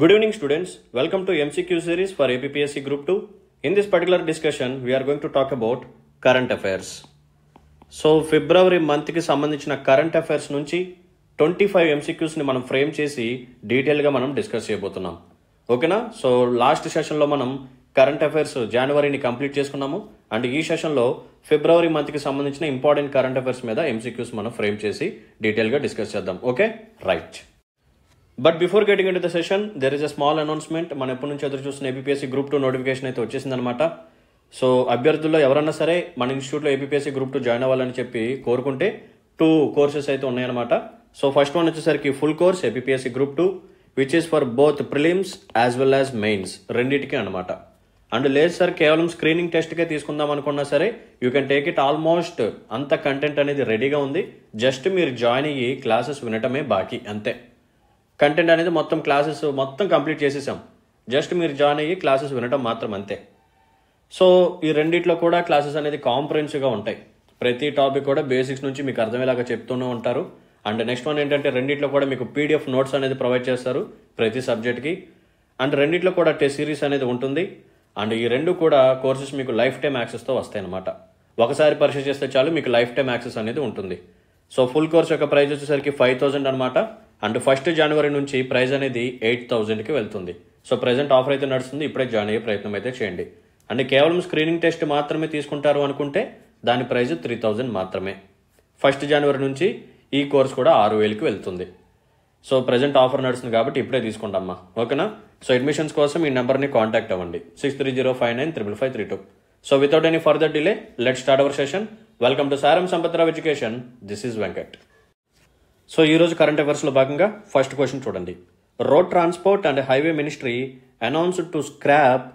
Good evening students welcome to MCQ series for APSC group 2. In this particular discussion we are going to talk about current affairs. So ఫిబ్రవరి మంత్కి సంబంధించిన current affairs నుంచి twenty five ఎంసీక్యూస్ని మనం frame చేసి డీటెయిల్గా మనం discuss చేయబోతున్నాం ఓకేనా సో లాస్ట్ సెషన్లో మనం కరెంట్ అఫైర్స్ జనవరిని కంప్లీట్ చేసుకున్నాము అండ్ ఈ సెషన్లో ఫిబ్రవరి మంత్కి సంబంధించిన ఇంపార్టెంట్ కరెంట్ అఫైర్స్ మీద ఎంసీక్యూస్ మనం ఫ్రేమ్ చేసి డీటెయిల్గా డిస్కస్ చేద్దాం okay right but before getting into the session there is a small announcement మనం ఎప్పటి నుంచి ఎదురు చూస్తున్న ఏపీఎస్సీ గ్రూప్ టూ నోటిఫికేషన్ అయితే వచ్చేసిందనమాట సో అభ్యర్థుల్లో ఎవరన్నా సరే మన ఇన్స్టిట్యూట్లో ఏపీఎస్సీ గ్రూప్ టూ జాయిన్ అవ్వాలని చెప్పి కోరుకుంటే టూ కోర్సెస్ అయితే ఉన్నాయన్నమాట సో ఫస్ట్ వన్ వచ్చేసరికి full course APSC group two which is for both prelims as well as mains రెండింటికి అనమాట అండ్ లేదు సార్ కేవలం స్క్రీనింగ్ టెస్ట్కే తీసుకుందాం అనుకున్నా సరే you can take it almost అంత కంటెంట్ అనేది రెడీగా ఉంది జస్ట్ మీరు జాయిన్ అయ్యి క్లాసెస్ వినటమే బాకీ అంతే కంటెంట్ అనేది మొత్తం క్లాసెస్ మొత్తం కంప్లీట్ చేసేసాం జస్ట్ మీరు జాయిన్ అయ్యి క్లాసెస్ వినడం మాత్రం అంతే సో ఈ రెండిట్లో కూడా క్లాసెస్ అనేది కాంప్రహెన్సివ్గా ఉంటాయి ప్రతి టాపిక్ కూడా బేసిక్స్ నుంచి మీకు అర్థమయ్యేలాగా చెప్తూనే ఉంటారు అండ్ నెక్స్ట్ వన్ ఏంటంటే రెండిట్లో కూడా మీకు పీడిఎఫ్ నోట్స్ అనేది ప్రొవైడ్ చేస్తారు ప్రతి సబ్జెక్ట్కి అండ్ రెండిట్లో కూడా టెస్ట్ సిరీస్ అనేది ఉంటుంది అండ్ ఈ రెండు కూడా కోర్సెస్ మీకు లైఫ్ టైమ్ యాక్సెస్తో వస్తాయి అన్నమాట ఒకసారి పరీక్ష చేస్తే చాలు మీకు లైఫ్ టైమ్ యాక్సెస్ అనేది ఉంటుంది సో ఫుల్ కోర్స్ యొక్క ప్రైస్ వచ్చేసరికి ఫైవ్ థౌజండ్ అనమాట అండ్ ఫస్ట్ జనవరి నుంచి ప్రైజ్ అనేది ఎయిట్ థౌజండ్కి వెళ్తుంది సో ప్రజెంట్ ఆఫర్ అయితే నడుస్తుంది ఇప్పుడే జాయిన్ అయ్యే ప్రయత్నం అయితే చేయండి అండ్ కేవలం స్క్రీనింగ్ టెస్ట్ మాత్రమే తీసుకుంటారు అనుకుంటే దాని ప్రైజ్ త్రీ థౌజండ్ మాత్రమే ఫస్ట్ జనవరి నుంచి ఈ కోర్స్ కూడా ఆరు వేలకి వెళ్తుంది సో ప్రజెంట్ ఆఫర్ నడుస్తుంది కాబట్టి ఇప్పుడే తీసుకుంటామ్మా ఓకేనా సో అడ్మిషన్స్ కోసం ఈ నెంబర్ని కాంటాక్ట్ అవ్వండి six three zero five nine triple five three two so without any further delay let start our session welcome to Saaram Sampathrao education this is Venkat so ఈరోజు కరెంట్ అఫైర్స్లో భాగంగా ఫస్ట్ క్వశ్చన్ చూడండి road transport and highway ministry announced to scrap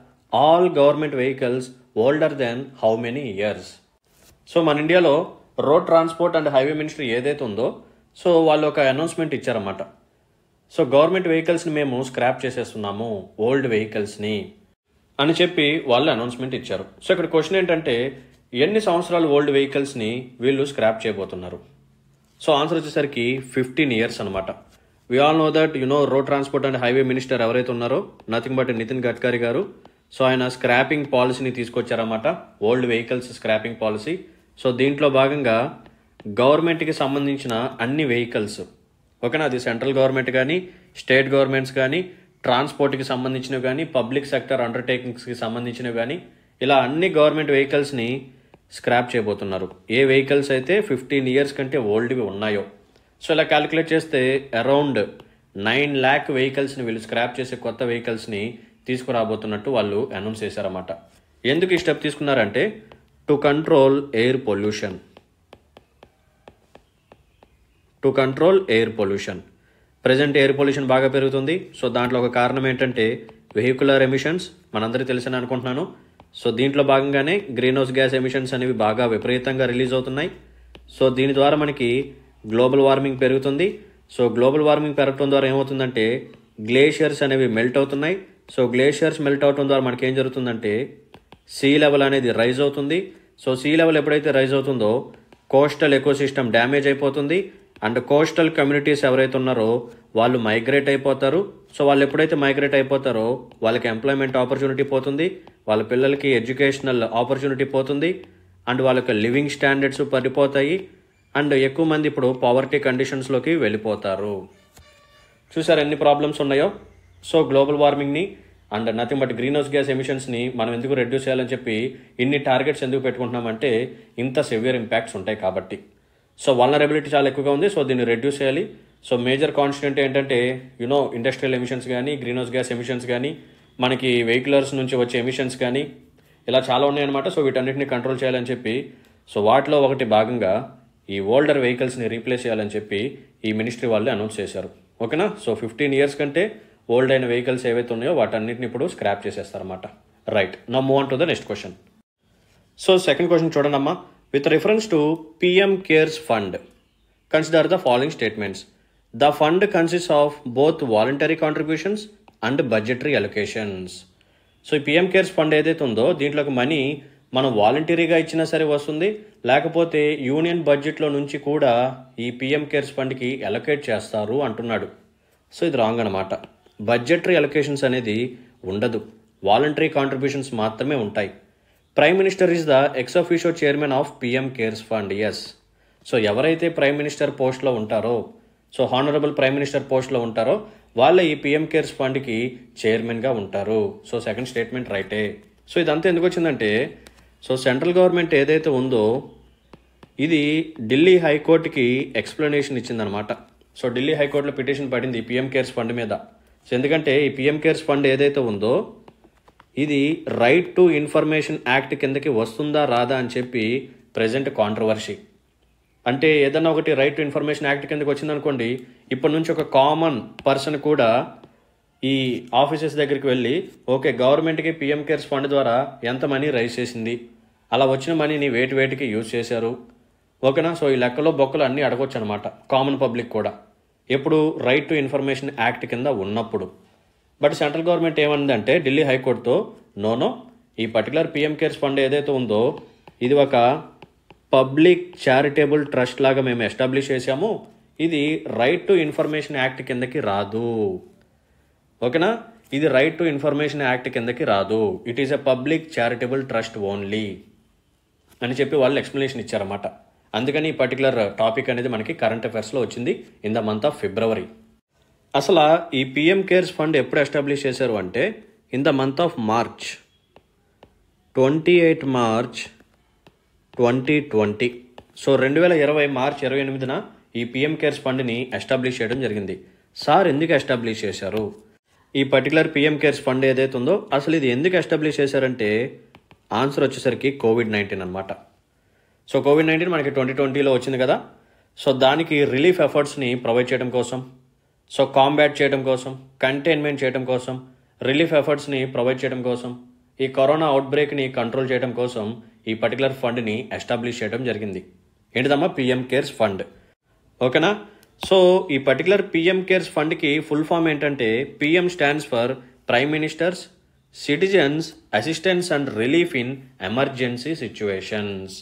all government vehicles older than how many years so మన ఇండియాలో road transport and highway ministry ఏదైతే ఉందో so వాళ్ళు ఒక అనౌన్స్మెంట్ ఇచ్చారన్నమాట సో గవర్నమెంట్ వెహికల్స్ని మేము స్క్రాప్ చేసేస్తున్నాము ఓల్డ్ వెహికల్స్ని అని చెప్పి వాళ్ళు అనౌన్స్మెంట్ ఇచ్చారు సో ఇక్కడ క్వశ్చన్ ఏంటంటే ఎన్ని సంవత్సరాలు ఓల్డ్ వెహికల్స్ని వీళ్ళు స్క్రాప్ చేయబోతున్నారు సో ఆన్సర్ వచ్చేసరికి ఫిఫ్టీన్ ఇయర్స్ అనమాట we all know that you know road transport and highway minister ఎవరైతే ఉన్నారో నథింగ్ బట్ నితిన్ గడ్కరీ గారు సో ఆయన స్క్రాపింగ్ పాలసీని తీసుకొచ్చారన్నమాట old vehicles scrapping policy so దీంట్లో భాగంగా గవర్నమెంట్కి సంబంధించిన అన్ని వెహికల్స్ ఓకేనా అది సెంట్రల్ గవర్నమెంట్ కానీ స్టేట్ గవర్నమెంట్స్ కానీ ట్రాన్స్పోర్ట్కి సంబంధించినవి కానీ పబ్లిక్ సెక్టర్ అండర్టేకింగ్స్కి సంబంధించినవి కానీ ఇలా అన్ని గవర్నమెంట్ వెహికల్స్ని స్క్రాప్ చేయబోతున్నారు ఏ వెహికల్స్ అయితే ఫిఫ్టీన్ ఇయర్స్ కంటే ఓల్డ్వి ఉన్నాయో సో ఇలా క్యాలిక్యులేట్ చేస్తే అరౌండ్ నైన్ ల్యాక్ వెహికల్స్ని వీళ్ళు స్క్రాప్ చేసే కొత్త వెహికల్స్ని తీసుకురాబోతున్నట్టు వాళ్ళు అనౌన్స్ చేశారన్నమాట ఎందుకు ఈ స్టెప్ తీసుకున్నారంటే to control air pollution to control air pollution present air pollution బాగా పెరుగుతుంది సో దాంట్లో ఒక కారణం ఏంటంటే వెహికులర్ ఎమిషన్స్ మనందరికీ తెలిసిన అనుకుంటున్నాను సో దీంట్లో భాగంగానే గ్రీన్ హౌస్ గ్యాస్ ఎమిషన్స్ అనేవి బాగా విపరీతంగా రిలీజ్ అవుతున్నాయి సో దీని ద్వారా మనకి గ్లోబల్ వార్మింగ్ పెరుగుతుంది సో గ్లోబల్ వార్మింగ్ పెరగటం ద్వారా ఏమవుతుందంటే గ్లేషియర్స్ అనేవి మెల్ట్ అవుతున్నాయి సో గ్లేషియర్స్ మెల్ట్ అవడం ద్వారా మనకి ఏం జరుగుతుందంటే సీ లెవెల్ అనేది రైజ్ అవుతుంది సో సీ లెవెల్ ఎప్పుడైతే రైజ్ అవుతుందో కోస్టల్ ఎకోసిస్టమ్ డ్యామేజ్ అయిపోతుంది అండ్ కోస్టల్ కమ్యూనిటీస్ ఎవరైతే ఉన్నారో వాళ్ళు మైగ్రేట్ అయిపోతారు సో వాళ్ళు ఎప్పుడైతే మైగ్రేట్ అయిపోతారో వాళ్ళకి ఎంప్లాయ్మెంట్ ఆపర్చునిటీ పోతుంది వాళ్ళ పిల్లలకి ఎడ్యుకేషనల్ ఆపర్చునిటీ పోతుంది అండ్ వాళ్ళకి లివింగ్ స్టాండర్డ్స్ పడిపోతాయి అండ్ ఎక్కువ మంది ఇప్పుడు పావర్టీ కండిషన్స్లోకి వెళ్ళిపోతారు చూసారు ఎన్ని ప్రాబ్లమ్స్ ఉన్నాయో సో గ్లోబల్ వార్మింగ్ని and nothing but green house gas ఎమిషన్స్ని మనం ఎందుకు రెడ్యూస్ చేయాలని చెప్పి ఇన్ని టార్గెట్స్ ఎందుకు పెట్టుకుంటున్నామంటే ఇంత సివియర్ ఇంపాక్ట్స్ ఉంటాయి కాబట్టి సో వలనరబిలిటీ చాలా ఎక్కువగా ఉంది సో దీన్ని రెడ్యూస్ చేయాలి సో మేజర్ కాన్స్టెంట్ ఏంటంటే యునో ఇండస్ట్రియల్ ఎమిషన్స్ కానీ గ్రీన్ హౌస్ గ్యాస్ ఎమిషన్స్ కానీ మనకి వెహికలర్స్ నుంచి వచ్చే ఎమిషన్స్ కానీ ఇలా చాలా ఉన్నాయన్నమాట సో వీటన్నిటిని కంట్రోల్ చేయాలని చెప్పి సో వాటిలో ఒకటి భాగంగా ఈ ఓల్డర్ వెహికల్స్ని రీప్లేస్ చేయాలని చెప్పి ఈ మినిస్ట్రీ వాళ్ళే అనౌన్స్ చేశారు ఓకేనా సో ఫిఫ్టీన్ ఇయర్స్ కంటే ఓల్డ్ అయిన వెహికల్స్ ఏవైతే ఉన్నాయో వాటన్నిటిని ఇప్పుడు స్క్రాప్ చేసేస్తారన్నమాట రైట్ నా move on to the next question so second question చూడండి అమ్మా with reference to PM cares fund consider the following statements the fund consist of both voluntary contributions and budgetary allocations so ఈ PM cares fund ఏదైతే ఉందో దీంట్లోకి money మనం వాలంటరీగా ఇచ్చినా సరే వస్తుంది లేకపోతే యూనియన్ బడ్జెట్లో నుంచి కూడా ఈ పిఎం కేర్స్ ఫండ్కి అలొకేట్ చేస్తారు అంటున్నాడు సో ఇది రాంగ్ అనమాట బడ్జెటరీ అలొకేషన్స్ అనేది ఉండదు వాలంటరీ కాంట్రిబ్యూషన్స్ మాత్రమే ఉంటాయి prime minister is the ex officio chairman of PM cares fund yes so ఎవరైతే ప్రైమ్ మినిస్టర్ పోస్ట్లో ఉంటారో సో హానరబుల్ ప్రైమ్ మినిస్టర్ పోస్ట్లో ఉంటారో వాళ్ళే ఈ పిఎం కేర్స్ ఫండ్కి చైర్మన్గా ఉంటారు సో సెకండ్ స్టేట్మెంట్ రైటే సో ఇదంతా ఎందుకు వచ్చిందంటే సో సెంట్రల్ గవర్నమెంట్ ఏదైతే ఉందో ఇది ఢిల్లీ హైకోర్టుకి ఎక్స్ప్లెనేషన్ ఇచ్చిందనమాట సో ఢిల్లీ హైకోర్టులో పిటిషన్ పడింది ఈ పిఎం కేర్స్ ఫండ్ మీద సో ఎందుకంటే ఈ పిఎం కేర్స్ ఫండ్ ఏదైతే ఉందో ఇది రైట్ టు ఇన్ఫర్మేషన్ యాక్ట్ కిందకి వస్తుందా రాదా అని చెప్పి ప్రజెంట్ కాంట్రవర్షీ అంటే ఏదైనా ఒకటి రైట్ టు ఇన్ఫర్మేషన్ యాక్ట్ కిందకి వచ్చిందనుకోండి ఇప్పటి నుంచి ఒక కామన్ పర్సన్ కూడా ఈ ఆఫీసెస్ దగ్గరికి వెళ్ళి ఓకే గవర్నమెంట్కి పిఎం కేర్స్ ఫండ్ ద్వారా ఎంత మనీ రైజ్ చేసింది అలా వచ్చిన మనీని వేటి వేటికి యూజ్ చేశారు ఓకేనా సో ఈ లెక్కలో బొక్కలు అన్నీ అడగొచ్చు అనమాట కామన్ పబ్లిక్ కూడా ఎప్పుడు రైట్ టు ఇన్ఫర్మేషన్ యాక్ట్ కింద ఉన్నప్పుడు బట్ సెంట్రల్ గవర్నమెంట్ ఏమందంటే ఢిల్లీ హైకోర్టుతో నోనో ఈ పర్టికులర్ పిఎం కేర్స్ ఫండ్ ఏదైతే ఉందో ఇది ఒక పబ్లిక్ చారిటబుల్ ట్రస్ట్ లాగా మేము ఎస్టాబ్లిష్ చేసాము ఇది రైట్ టు ఇన్ఫర్మేషన్ యాక్ట్ కిందకి రాదు ఓకేనా ఇది రైట్ టు ఇన్ఫర్మేషన్ యాక్ట్ కిందకి రాదు it is a public charitable trust only అని చెప్పి వాళ్ళు ఎక్స్ప్లెనేషన్ ఇచ్చారన్నమాట అందుకని ఈ పర్టికులర్ టాపిక్ అనేది మనకి కరెంట్ అఫైర్స్లో వచ్చింది in the month of February అసలు ఈ పిఎం కేర్స్ ఫండ్ ఎప్పుడు ఎస్టాబ్లిష్ చేశారు అంటే in the month of March twenty eight March twenty twenty so రెండు వేల ఇరవై మార్చ్ ఇరవై ఎనిమిదిన ఈ పిఎం కేర్స్ ఫండ్ని ఎస్టాబ్లిష్ చేయడం జరిగింది సార్ ఎందుకు ఎస్టాబ్లిష్ చేశారు ఈ పర్టికులర్ పిఎం కేర్స్ ఫండ్ ఏదైతే ఉందో అసలు ఇది ఎందుకు ఎస్టాబ్లిష్ చేశారంటే ఆన్సర్ వచ్చేసరికి కోవిడ్ నైన్టీన్ అనమాట సో కోవిడ్ నైన్టీన్ మనకి ట్వంటీ ట్వంటీలో వచ్చింది కదా సో దానికి రిలీఫ్ ఎఫర్ట్స్ని ప్రొవైడ్ చేయడం కోసం సో కాంబ్యాట్ చేయడం కోసం కంటైన్మెంట్ చేయడం కోసం రిలీఫ్ ఎఫర్ట్స్ని ప్రొవైడ్ చేయడం కోసం ఈ కరోనా అవుట్బ్రేక్ని కంట్రోల్ చేయడం కోసం ఈ పర్టికులర్ ఫండ్ని ఎస్టాబ్లిష్ చేయడం జరిగింది ఏంటిదమ్మా పిఎం కేర్స్ ఫండ్ ఓకేనా సో ఈ పర్టికులర్ పిఎం కేర్స్ ఫండ్కి ఫుల్ ఫామ్ ఏంటంటే PM stands for prime minister's citizens assistance and relief in emergency situations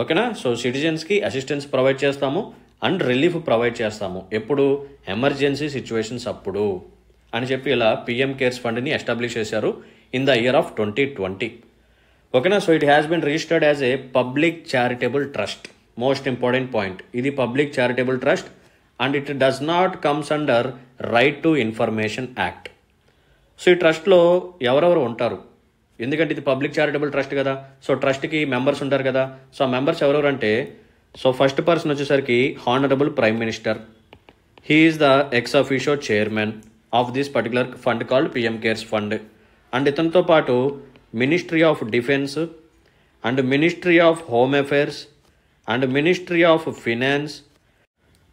ఓకేనా సో సిటిజన్స్కి అసిస్టెన్స్ ప్రొవైడ్ చేస్తాము అండ్ రిలీఫ్ ప్రొవైడ్ చేస్తాము ఎప్పుడు ఎమర్జెన్సీ సిచ్యువేషన్స్ అప్పుడు అని చెప్పి ఇలా పిఎం కేర్స్ ఫండ్ని ఎస్టాబ్లిష్ చేశారు in the year of twenty twenty ఓకేనా so it has been registered as a public charitable trust most important point ఇది public charitable trust and it does not comes under right to information act so ఈ ట్రస్ట్లో ఎవరెవరు ఉంటారు ఎందుకంటే ఇది public charitable trust కదా so ట్రస్ట్కి members ఉంటారు కదా సో ఆ మెంబర్స్ ఎవరెవరు అంటే సో ఫస్ట్ పర్సన్ వచ్చేసరికి honourable prime minister he is the ex officio chairman of this particular fund called PM cares fund and ఇతనితో పాటు ministry of defence and ministry of home affairs and ministry of finance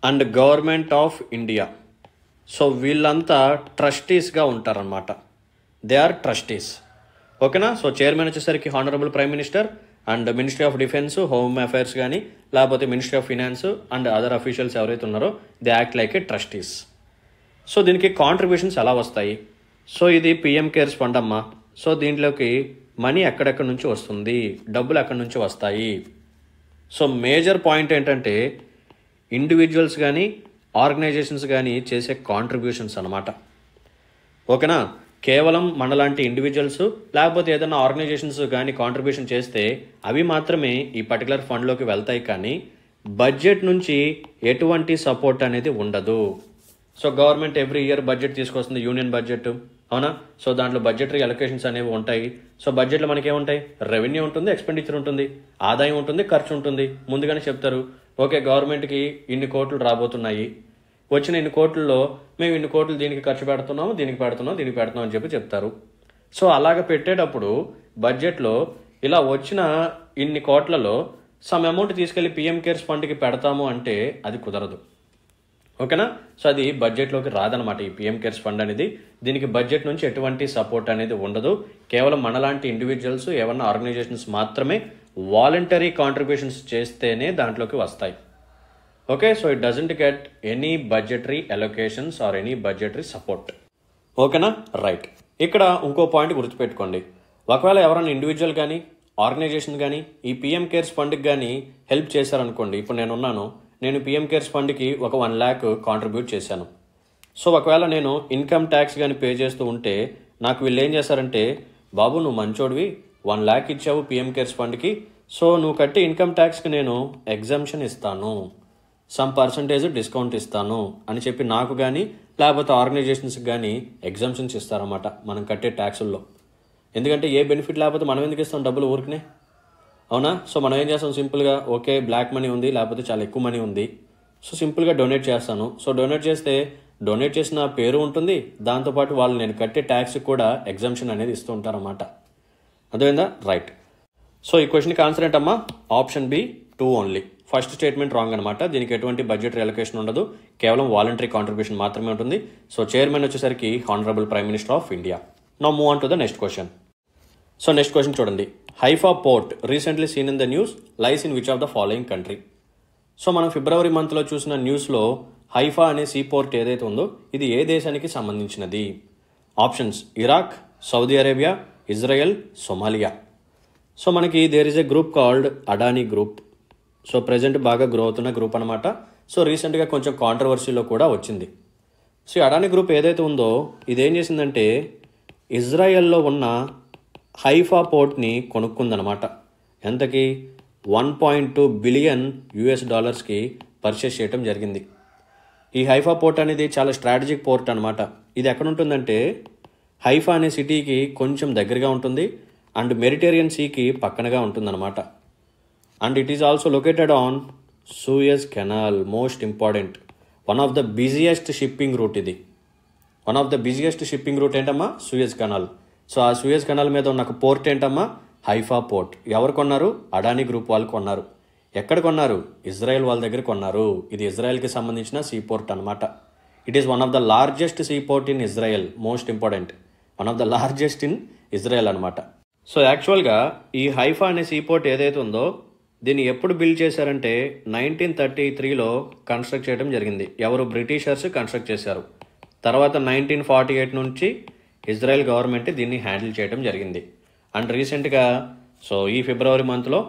and government of India so వీళ్ళంతా ట్రస్టీస్గా ఉంటారనమాట they are trustees ఓకేనా so chairman వచ్చేసరికి honourable prime minister and ministry of defence home affairs కానీ లేకపోతే ministry of finance and other officials ఎవరైతే ఉన్నారో they act like a trustees so దీనికి కాంట్రిబ్యూషన్స్ ఎలా వస్తాయి సో ఇది పిఎం కేర్స్ ఫండ్ అమ్మా సో దీంట్లోకి మనీ ఎక్కడెక్కడి నుంచి వస్తుంది డబ్బులు ఎక్కడి నుంచి వస్తాయి సో మేజర్ పాయింట్ ఏంటంటే ఇండివిజువల్స్ కానీ ఆర్గనైజేషన్స్ కానీ చేసే కాంట్రిబ్యూషన్స్ అనమాట ఓకేనా కేవలం మనలాంటి ఇండివిజువల్స్ లేకపోతే ఏదైనా ఆర్గనైజేషన్స్ కానీ కాంట్రిబ్యూషన్ చేస్తే అవి మాత్రమే ఈ పర్టికులర్ ఫండ్లోకి వెళ్తాయి కానీ బడ్జెట్ నుంచి ఎటువంటి సపోర్ట్ అనేది ఉండదు so government every year budget తీసుకొస్తుంది యూనియన్ బడ్జెట్ అవునా సో దాంట్లో బడ్జెటరీ అలొకేషన్స్ అనేవి ఉంటాయి సో బడ్జెట్లో మనకేముంటాయి రెవెన్యూ ఉంటుంది ఎక్స్పెండిచర్ ఉంటుంది ఆదాయం ఉంటుంది ఖర్చు ఉంటుంది ముందుగానే చెప్తారు ఓకే గవర్నమెంట్కి ఇన్ని కోట్లు రాబోతున్నాయి వచ్చిన ఇన్ని కోట్లలో మేము ఇన్ని కోట్లు దీనికి ఖర్చు పెడుతున్నాము దీనికి పెడుతున్నాం దీనికి పెడుతున్నాం అని చెప్పి చెప్తారు సో అలాగ పెట్టేటప్పుడు బడ్జెట్లో ఇలా వచ్చిన ఇన్ని కోట్లలో సమ్ అమౌంట్ తీసుకెళ్లి పిఎం కేర్స్ ఫండ్కి పెడతాము అంటే అది కుదరదు ఓకేనా సో అది బడ్జెట్లోకి రాదనమాట ఈ పిఎం కేర్స్ ఫండ్ అనేది దీనికి బడ్జెట్ నుంచి ఎటువంటి సపోర్ట్ అనేది ఉండదు కేవలం మనలాంటి ఇండివిజువల్స్ ఏమన్నా ఆర్గనైజేషన్స్ మాత్రమే వాలంటరీ కాంట్రిబ్యూషన్స్ చేస్తేనే దాంట్లోకి వస్తాయి okay so it doesn't get any budgetary allocations or any budgetary support ఓకేనా రైట్ ఇక్కడ ఇంకో పాయింట్ గుర్తుపెట్టుకోండి ఒకవేళ ఎవరైనా ఇండివిజువల్ కానీ ఆర్గనైజేషన్ కానీ ఈ పిఎం కేర్స్ ఫండ్కి కానీ హెల్ప్ చేశారనుకోండి ఇప్పుడు నేనున్నాను నేను పిఎం కేర్స్ ఫండ్కి ఒక వన్ ల్యాక్ కాంట్రిబ్యూట్ చేశాను సో ఒకవేళ నేను ఇన్కమ్ ట్యాక్స్ కానీ పే చేస్తూ ఉంటే నాకు వీళ్ళు ఏం చేశారంటే బాబు నువ్వు మంచోడివి వన్ ల్యాక్ ఇచ్చావు పిఎం కేర్స్ ఫండ్కి సో నువ్వు కట్టే ఇన్కమ్ ట్యాక్స్కి నేను ఎగ్జామ్షన్ ఇస్తాను సమ్ పర్సంటేజ్ డిస్కౌంట్ ఇస్తాను అని చెప్పి నాకు కానీ లేకపోతే ఆర్గనైజేషన్స్కి కానీ ఎగ్జామ్షన్స్ ఇస్తారన్నమాట మనం కట్టే ట్యాక్సుల్లో ఎందుకంటే ఏ బెనిఫిట్ లేకపోతే మనం ఎందుకు ఇస్తాం డబ్బులు ఊరికనే అవునా సో మనం ఏం చేస్తాం సింపుల్గా ఓకే బ్లాక్ మనీ ఉంది లేకపోతే చాలా ఎక్కువ మనీ ఉంది సో సింపుల్గా డొనేట్ చేస్తాను సో డొనేట్ చేస్తే డొనేట్ చేసిన పేరు ఉంటుంది దాంతోపాటు వాళ్ళు నేను కట్టే ట్యాక్స్ కూడా ఎగ్జామ్షన్ అనేది ఇస్తూ ఉంటారన్నమాట అర్థమైందా రైట్ సో ఈ క్వశ్చన్కి ఆన్సర్ ఏంటమ్మా option B two only first statement wrong అనమాట దీనికి ఎటువంటి బడ్జెట్ రిలొకేషన్ ఉండదు కేవలం వాలంటరీ కాంట్రిబ్యూషన్ మాత్రమే ఉంటుంది సో చైర్మన్ వచ్చేసరికి honourable prime minister of India now move on to the next question so next question చూడండి Haifa port recently seen in the news lies in which of the following country so మనం February మంత్లో చూసిన న్యూస్లో Haifa అనే see port ఏదైతే ఉందో ఇది ఏ దేశానికి సంబంధించినది options Iraq Saudi Arabia Israel Somalia so మనకి there is a group called Adani group so present బాగా గ్రో అవుతున్న గ్రూప్ అనమాట సో రీసెంట్గా కొంచెం కాంట్రవర్సీలో కూడా వచ్చింది సో అడానీ గ్రూప్ ఏదైతే ఉందో ఇదేం చేసిందంటే ఇజ్రాయెల్లో ఉన్న హైఫా పోర్ట్ని కొనుక్కుందనమాట ఎంతకి one point two billion US డాలర్స్కి పర్చేస్ చేయటం జరిగింది ఈ హైఫా పోర్ట్ అనేది చాలా స్ట్రాటజిక్ పోర్ట్ అనమాట ఇది ఎక్కడ ఉంటుందంటే హైఫా అనే సిటీకి కొంచెం దగ్గరగా ఉంటుంది అండ్ మెరిటేరియన్ సీకి పక్కనగా ఉంటుందన్నమాట and it is also located on Suez canal most important one of the busiest shipping route ఇది one of the busiest shipping route ఏంటమ్మా సూయస్ కెనాల్ సో ఆ సూయస్ కెనాల్ మీద ఉన్న పోర్ట్ ఏంటమ్మా హైఫా పోర్ట్ ఎవరు కొన్నారు అడానీ గ్రూప్ వాళ్ళు కొన్నారు ఎక్కడ కొన్నారు ఇజ్రాయెల్ వాళ్ళ దగ్గర కొన్నారు ఇది ఇజ్రాయెల్కి సంబంధించిన సీ పోర్ట్ అనమాట it is one of the largest sea port in Israel most important one of the largest in Israel అనమాట సో యాక్చువల్గా ఈ హైఫా అనే సీ పోర్ట్ ఏదైతే ఉందో దీన్ని ఎప్పుడు బిల్డ్ చేశారంటే నైన్టీన్ థర్టీ త్రీలో కన్స్ట్రక్ట్ చేయడం జరిగింది ఎవరు బ్రిటిషర్స్ కన్స్ట్రక్ట్ చేశారు తర్వాత నైన్టీన్ ఫార్టీ ఎయిట్ నుంచి ఇజ్రాయెల్ గవర్నమెంట్ దీన్ని హ్యాండిల్ చేయడం జరిగింది అండ్ రీసెంట్గా సో ఈ ఫిబ్రవరి మంత్లో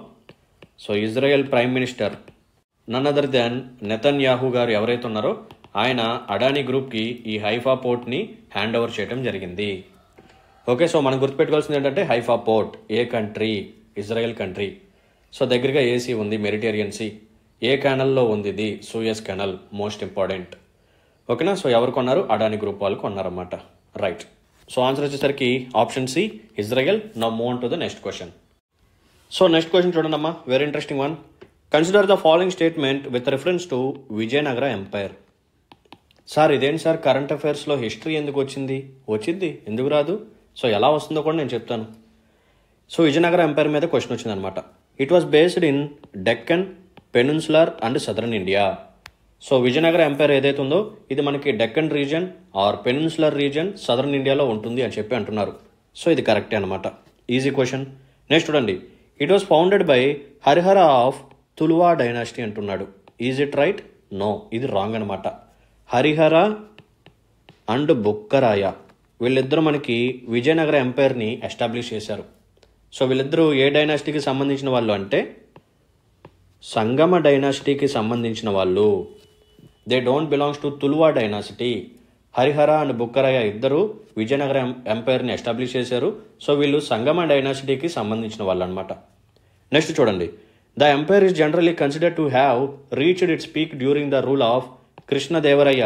so Israel prime minister none other than Netanyahu గారు ఎవరైతే ఉన్నారో ఆయన అడానీ గ్రూప్కి ఈ హైఫా పోర్ట్ని హ్యాండ్ ఓవర్ చేయడం జరిగింది ఓకే సో మనం గుర్తుపెట్టుకోవాల్సింది ఏంటంటే హైఫా పోర్ట్ ఏ కంట్రీ ఇజ్రాయెల్ కంట్రీ సో దగ్గరగా ఏసీ ఉంది మెరిటేరియన్సీ సీ ఏ కెనల్లో ఉంది ఇది సూయస్ కెనల్ మోస్ట్ ఇంపార్టెంట్ ఓకేనా సో ఎవరు కొన్నారు అడానీ గ్రూప్ వాళ్ళు కొన్నారన్నమాట రైట్ సో ఆన్సర్ వచ్చేసరికి option C Israel now move to the next question so next question చూడండి అమ్మా very interesting one consider the following statement with reference to Vijayanagara empire sir ఇదేంటి sir current అఫైర్స్లో history ఎందుకు వచ్చింది వచ్చింది ఎందుకు రాదు సో ఎలా వస్తుందో కూడా నేను చెప్తాను సో విజయనగర ఎంపైర్ మీద క్వశ్చన్ వచ్చిందనమాట it was based in Deccan peninsular and southern India so Vijayanagara empire ఏదైతే ఉందో ఇది మనకి Deccan region or peninsular region southern ఇండియాలో ఉంటుంది అని చెప్పి అంటున్నారు సో ఇది కరెక్టే అనమాట ఈజీ క్వశ్చన్ నెక్స్ట్ చూడండి it was founded by Harihara of Tuluva dynasty అంటున్నాడు ఈజ్ ఇట్ రైట్ నో ఇది రాంగ్ అనమాట హరిహర అండ్ బుక్కరాయ వీళ్ళిద్దరూ మనకి విజయనగర ఎంపైర్ని ఎస్టాబ్లిష్ చేశారు సో వీళ్ళిద్దరూ ఏ డైనాసిటీకి సంబంధించిన వాళ్ళు అంటే సంగమ డైనాసిటీకి సంబంధించిన వాళ్ళు they don't belongs to Tuluva dynasty Harihara and Bukkaraya ఇద్దరు విజయనగర ఎంపైర్ని ఎస్టాబ్లిష్ చేశారు సో వీళ్ళు సంగమ డైనాసిటీకి సంబంధించిన వాళ్ళు అనమాట నెక్స్ట్ చూడండి the empire is generally consider to have reached its peak during the rule of Krishnadevaraya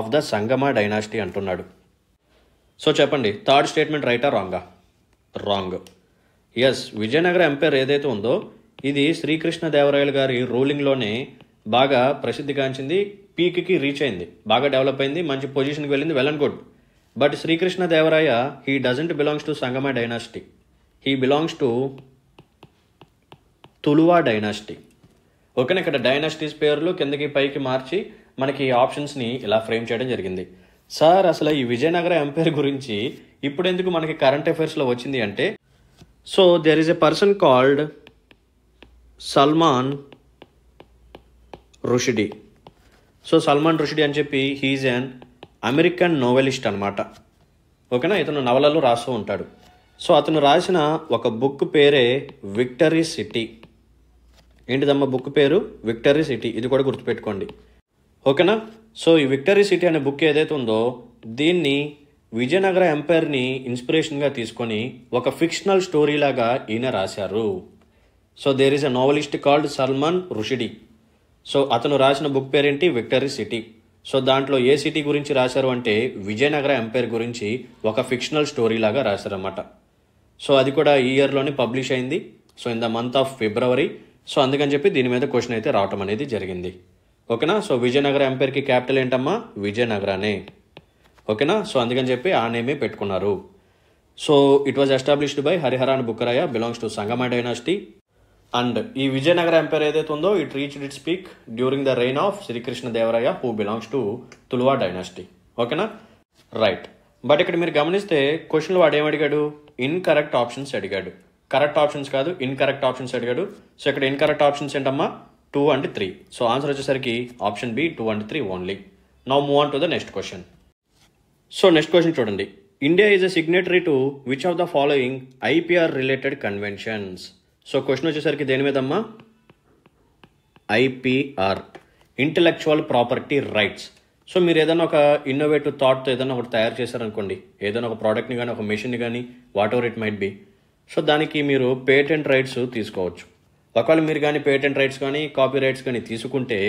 of the Sangama dynasty అంటున్నాడు సో చెప్పండి థర్డ్ స్టేట్మెంట్ రైటా రాంగా రాంగ్ ఎస్ విజయనగర ఎంపైర్ ఏదైతే ఉందో ఇది శ్రీకృష్ణదేవరాయలు గారి రూలింగ్లోనే బాగా ప్రసిద్ధిగాంచింది పీక్కి రీచ్ అయింది బాగా డెవలప్ అయింది మంచి పొజిషన్కి వెళ్ళింది well and good but Srikrishna Devaraya he doesn't belongs to Sangama dynasty he belongs to Tuluva dynasty ఓకేనా ఇక్కడ డైనాసిటీస్ పేర్లు కిందకి పైకి మార్చి మనకి ఆప్షన్స్ని ఇలా ఫ్రేమ్ చేయడం జరిగింది సార్ అసలు ఈ విజయనగర ఎంపైర్ గురించి ఇప్పుడు ఎందుకు మనకి కరెంట్ అఫైర్స్లో వచ్చింది అంటే so there is a person called Salman Rushdie so Salman Rushdie అని చెప్పి హీజ్ అన్ అమెరికన్ నోవెలిస్ట్ అనమాట ఓకేనా ఇతను నవలలు రాస్తూ ఉంటాడు సో అతను రాసిన ఒక బుక్ పేరే విక్టరీ సిటీ ఏంటిదమ్మ బుక్ పేరు విక్టరీ సిటీ ఇది కూడా గుర్తుపెట్టుకోండి ఓకేనా సో ఈ విక్టరీ సిటీ అనే బుక్ ఏదైతే ఉందో దీన్ని విజయనగర ఎంపైర్ని ఇన్స్పిరేషన్గా తీసుకొని ఒక ఫిక్షనల్ స్టోరీలాగా ఈయన రాశారు so there is a novelist called Salman Rushdie so అతను రాసిన బుక్ పేరేంటి విక్టరీ సిటీ సో దాంట్లో ఏ సిటీ గురించి రాశారు అంటే విజయనగర ఎంపైర్ గురించి ఒక ఫిక్షనల్ స్టోరీ లాగా రాశారన్నమాట సో అది కూడా ఈ ఇయర్లోనే పబ్లిష్ అయింది so in the month of February so అందుకని చెప్పి దీని మీద క్వశ్చన్ అయితే రావటం అనేది జరిగింది ఓకేనా సో విజయనగర ఎంపైర్కి క్యాపిటల్ ఏంటమ్మా విజయనగరానే ఓకేనా సో అందుకని చెప్పి ఆ నేమే పెట్టుకున్నారు so it was established by Harihara and Bukkaraya belongs to Sangama dynasty and ఈ విజయనగర ఎంపైర్ ఏదైతే ఉందో it reach its peak during the reign of Srikrishna Devaraya who belongs to Tuluva dynasty ఓకేనా రైట్ బట్ ఇక్కడ మీరు గమనిస్తే క్వశ్చన్లు వాడు ఏమడిగాడు ఇన్కరెక్ట్ ఆప్షన్స్ అడిగాడు కరెక్ట్ ఆప్షన్స్ కాదు ఇన్కరెక్ట్ ఆప్షన్స్ అడిగాడు సో ఇక్కడ ఇన్కరెక్ట్ ఆప్షన్స్ ఏంటమ్మా two and three so answer వచ్చేసరికి option B two and three only now move on to the next question so next question చూడండి India is a signatory to which of the following IPR related conventions so question వచ్చేసరికి దేని మీదమ్మా IPR intellectual property rights so మీరు ఏదైనా ఒక innovative థాట్తో ఏదైనా ఒకటి తయారు చేశారనుకోండి ఏదైనా ఒక ప్రోడక్ట్ని కానీ ఒక మెషిన్ని కానీ whatever it might be so దానికి మీరు పేటెంట్ రైట్స్ తీసుకోవచ్చు ఒకవేళ మీరు కానీ పేటెంట్ రైట్స్ కానీ కాపీ రైట్స్ కానీ తీసుకుంటే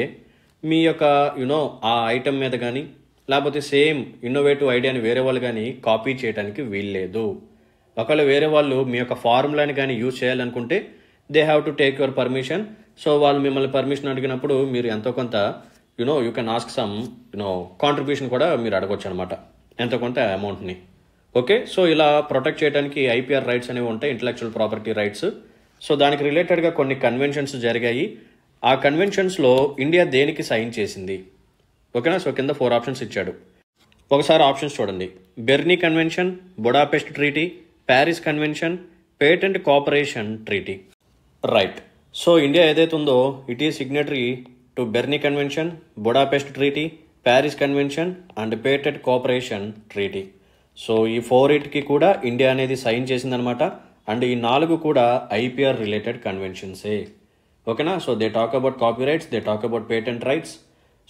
మీ యొక్క యునో ఆ ఐటెం మీద కానీ లేకపోతే సేమ్ ఇన్నోవేటివ్ ఐడియాని వేరే వాళ్ళు కానీ కాపీ చేయడానికి వీల్లేదు ఒకవేళ వేరే వాళ్ళు మీ యొక్క ఫార్ములాని కానీ యూజ్ చేయాలనుకుంటే they have to take your permission so వాళ్ళు మిమ్మల్ని పర్మిషన్ అడిగినప్పుడు మీరు ఎంతో కొంత you know you can ask some you know contribution కూడా మీరు అడగొచ్చు అనమాట ఎంతో కొంత అమౌంట్ని ఓకే సో ఇలా ప్రొటెక్ట్ చేయడానికి ఐపీఆర్ రైట్స్ అనేవి ఉంటాయి ఇంటలెక్చువల్ ప్రాపర్టీ రైట్స్ సో దానికి రిలేటెడ్గా కొన్ని కన్వెన్షన్స్ జరిగాయి ఆ కన్వెన్షన్స్లో ఇండియా దేనికి సైన్ చేసింది ఓకేనా సో కింద ఫోర్ ఆప్షన్స్ ఇచ్చాడు ఒకసారి ఆప్షన్స్ చూడండి Berne convention Budapest treaty Paris convention patent cooperation treaty right so India ఏదైతే ఉందో it is signatory to Berne convention Budapest treaty Paris convention and patent cooperation treaty so ఈ four ఎయిట్కి కూడా India అనేది sign చేసిందనమాట and ఈ నాలుగు కూడా ఐపీఆర్ రిలేటెడ్ కన్వెన్షన్సే ఓకేనా so they talk about copy rights they talk about patent rights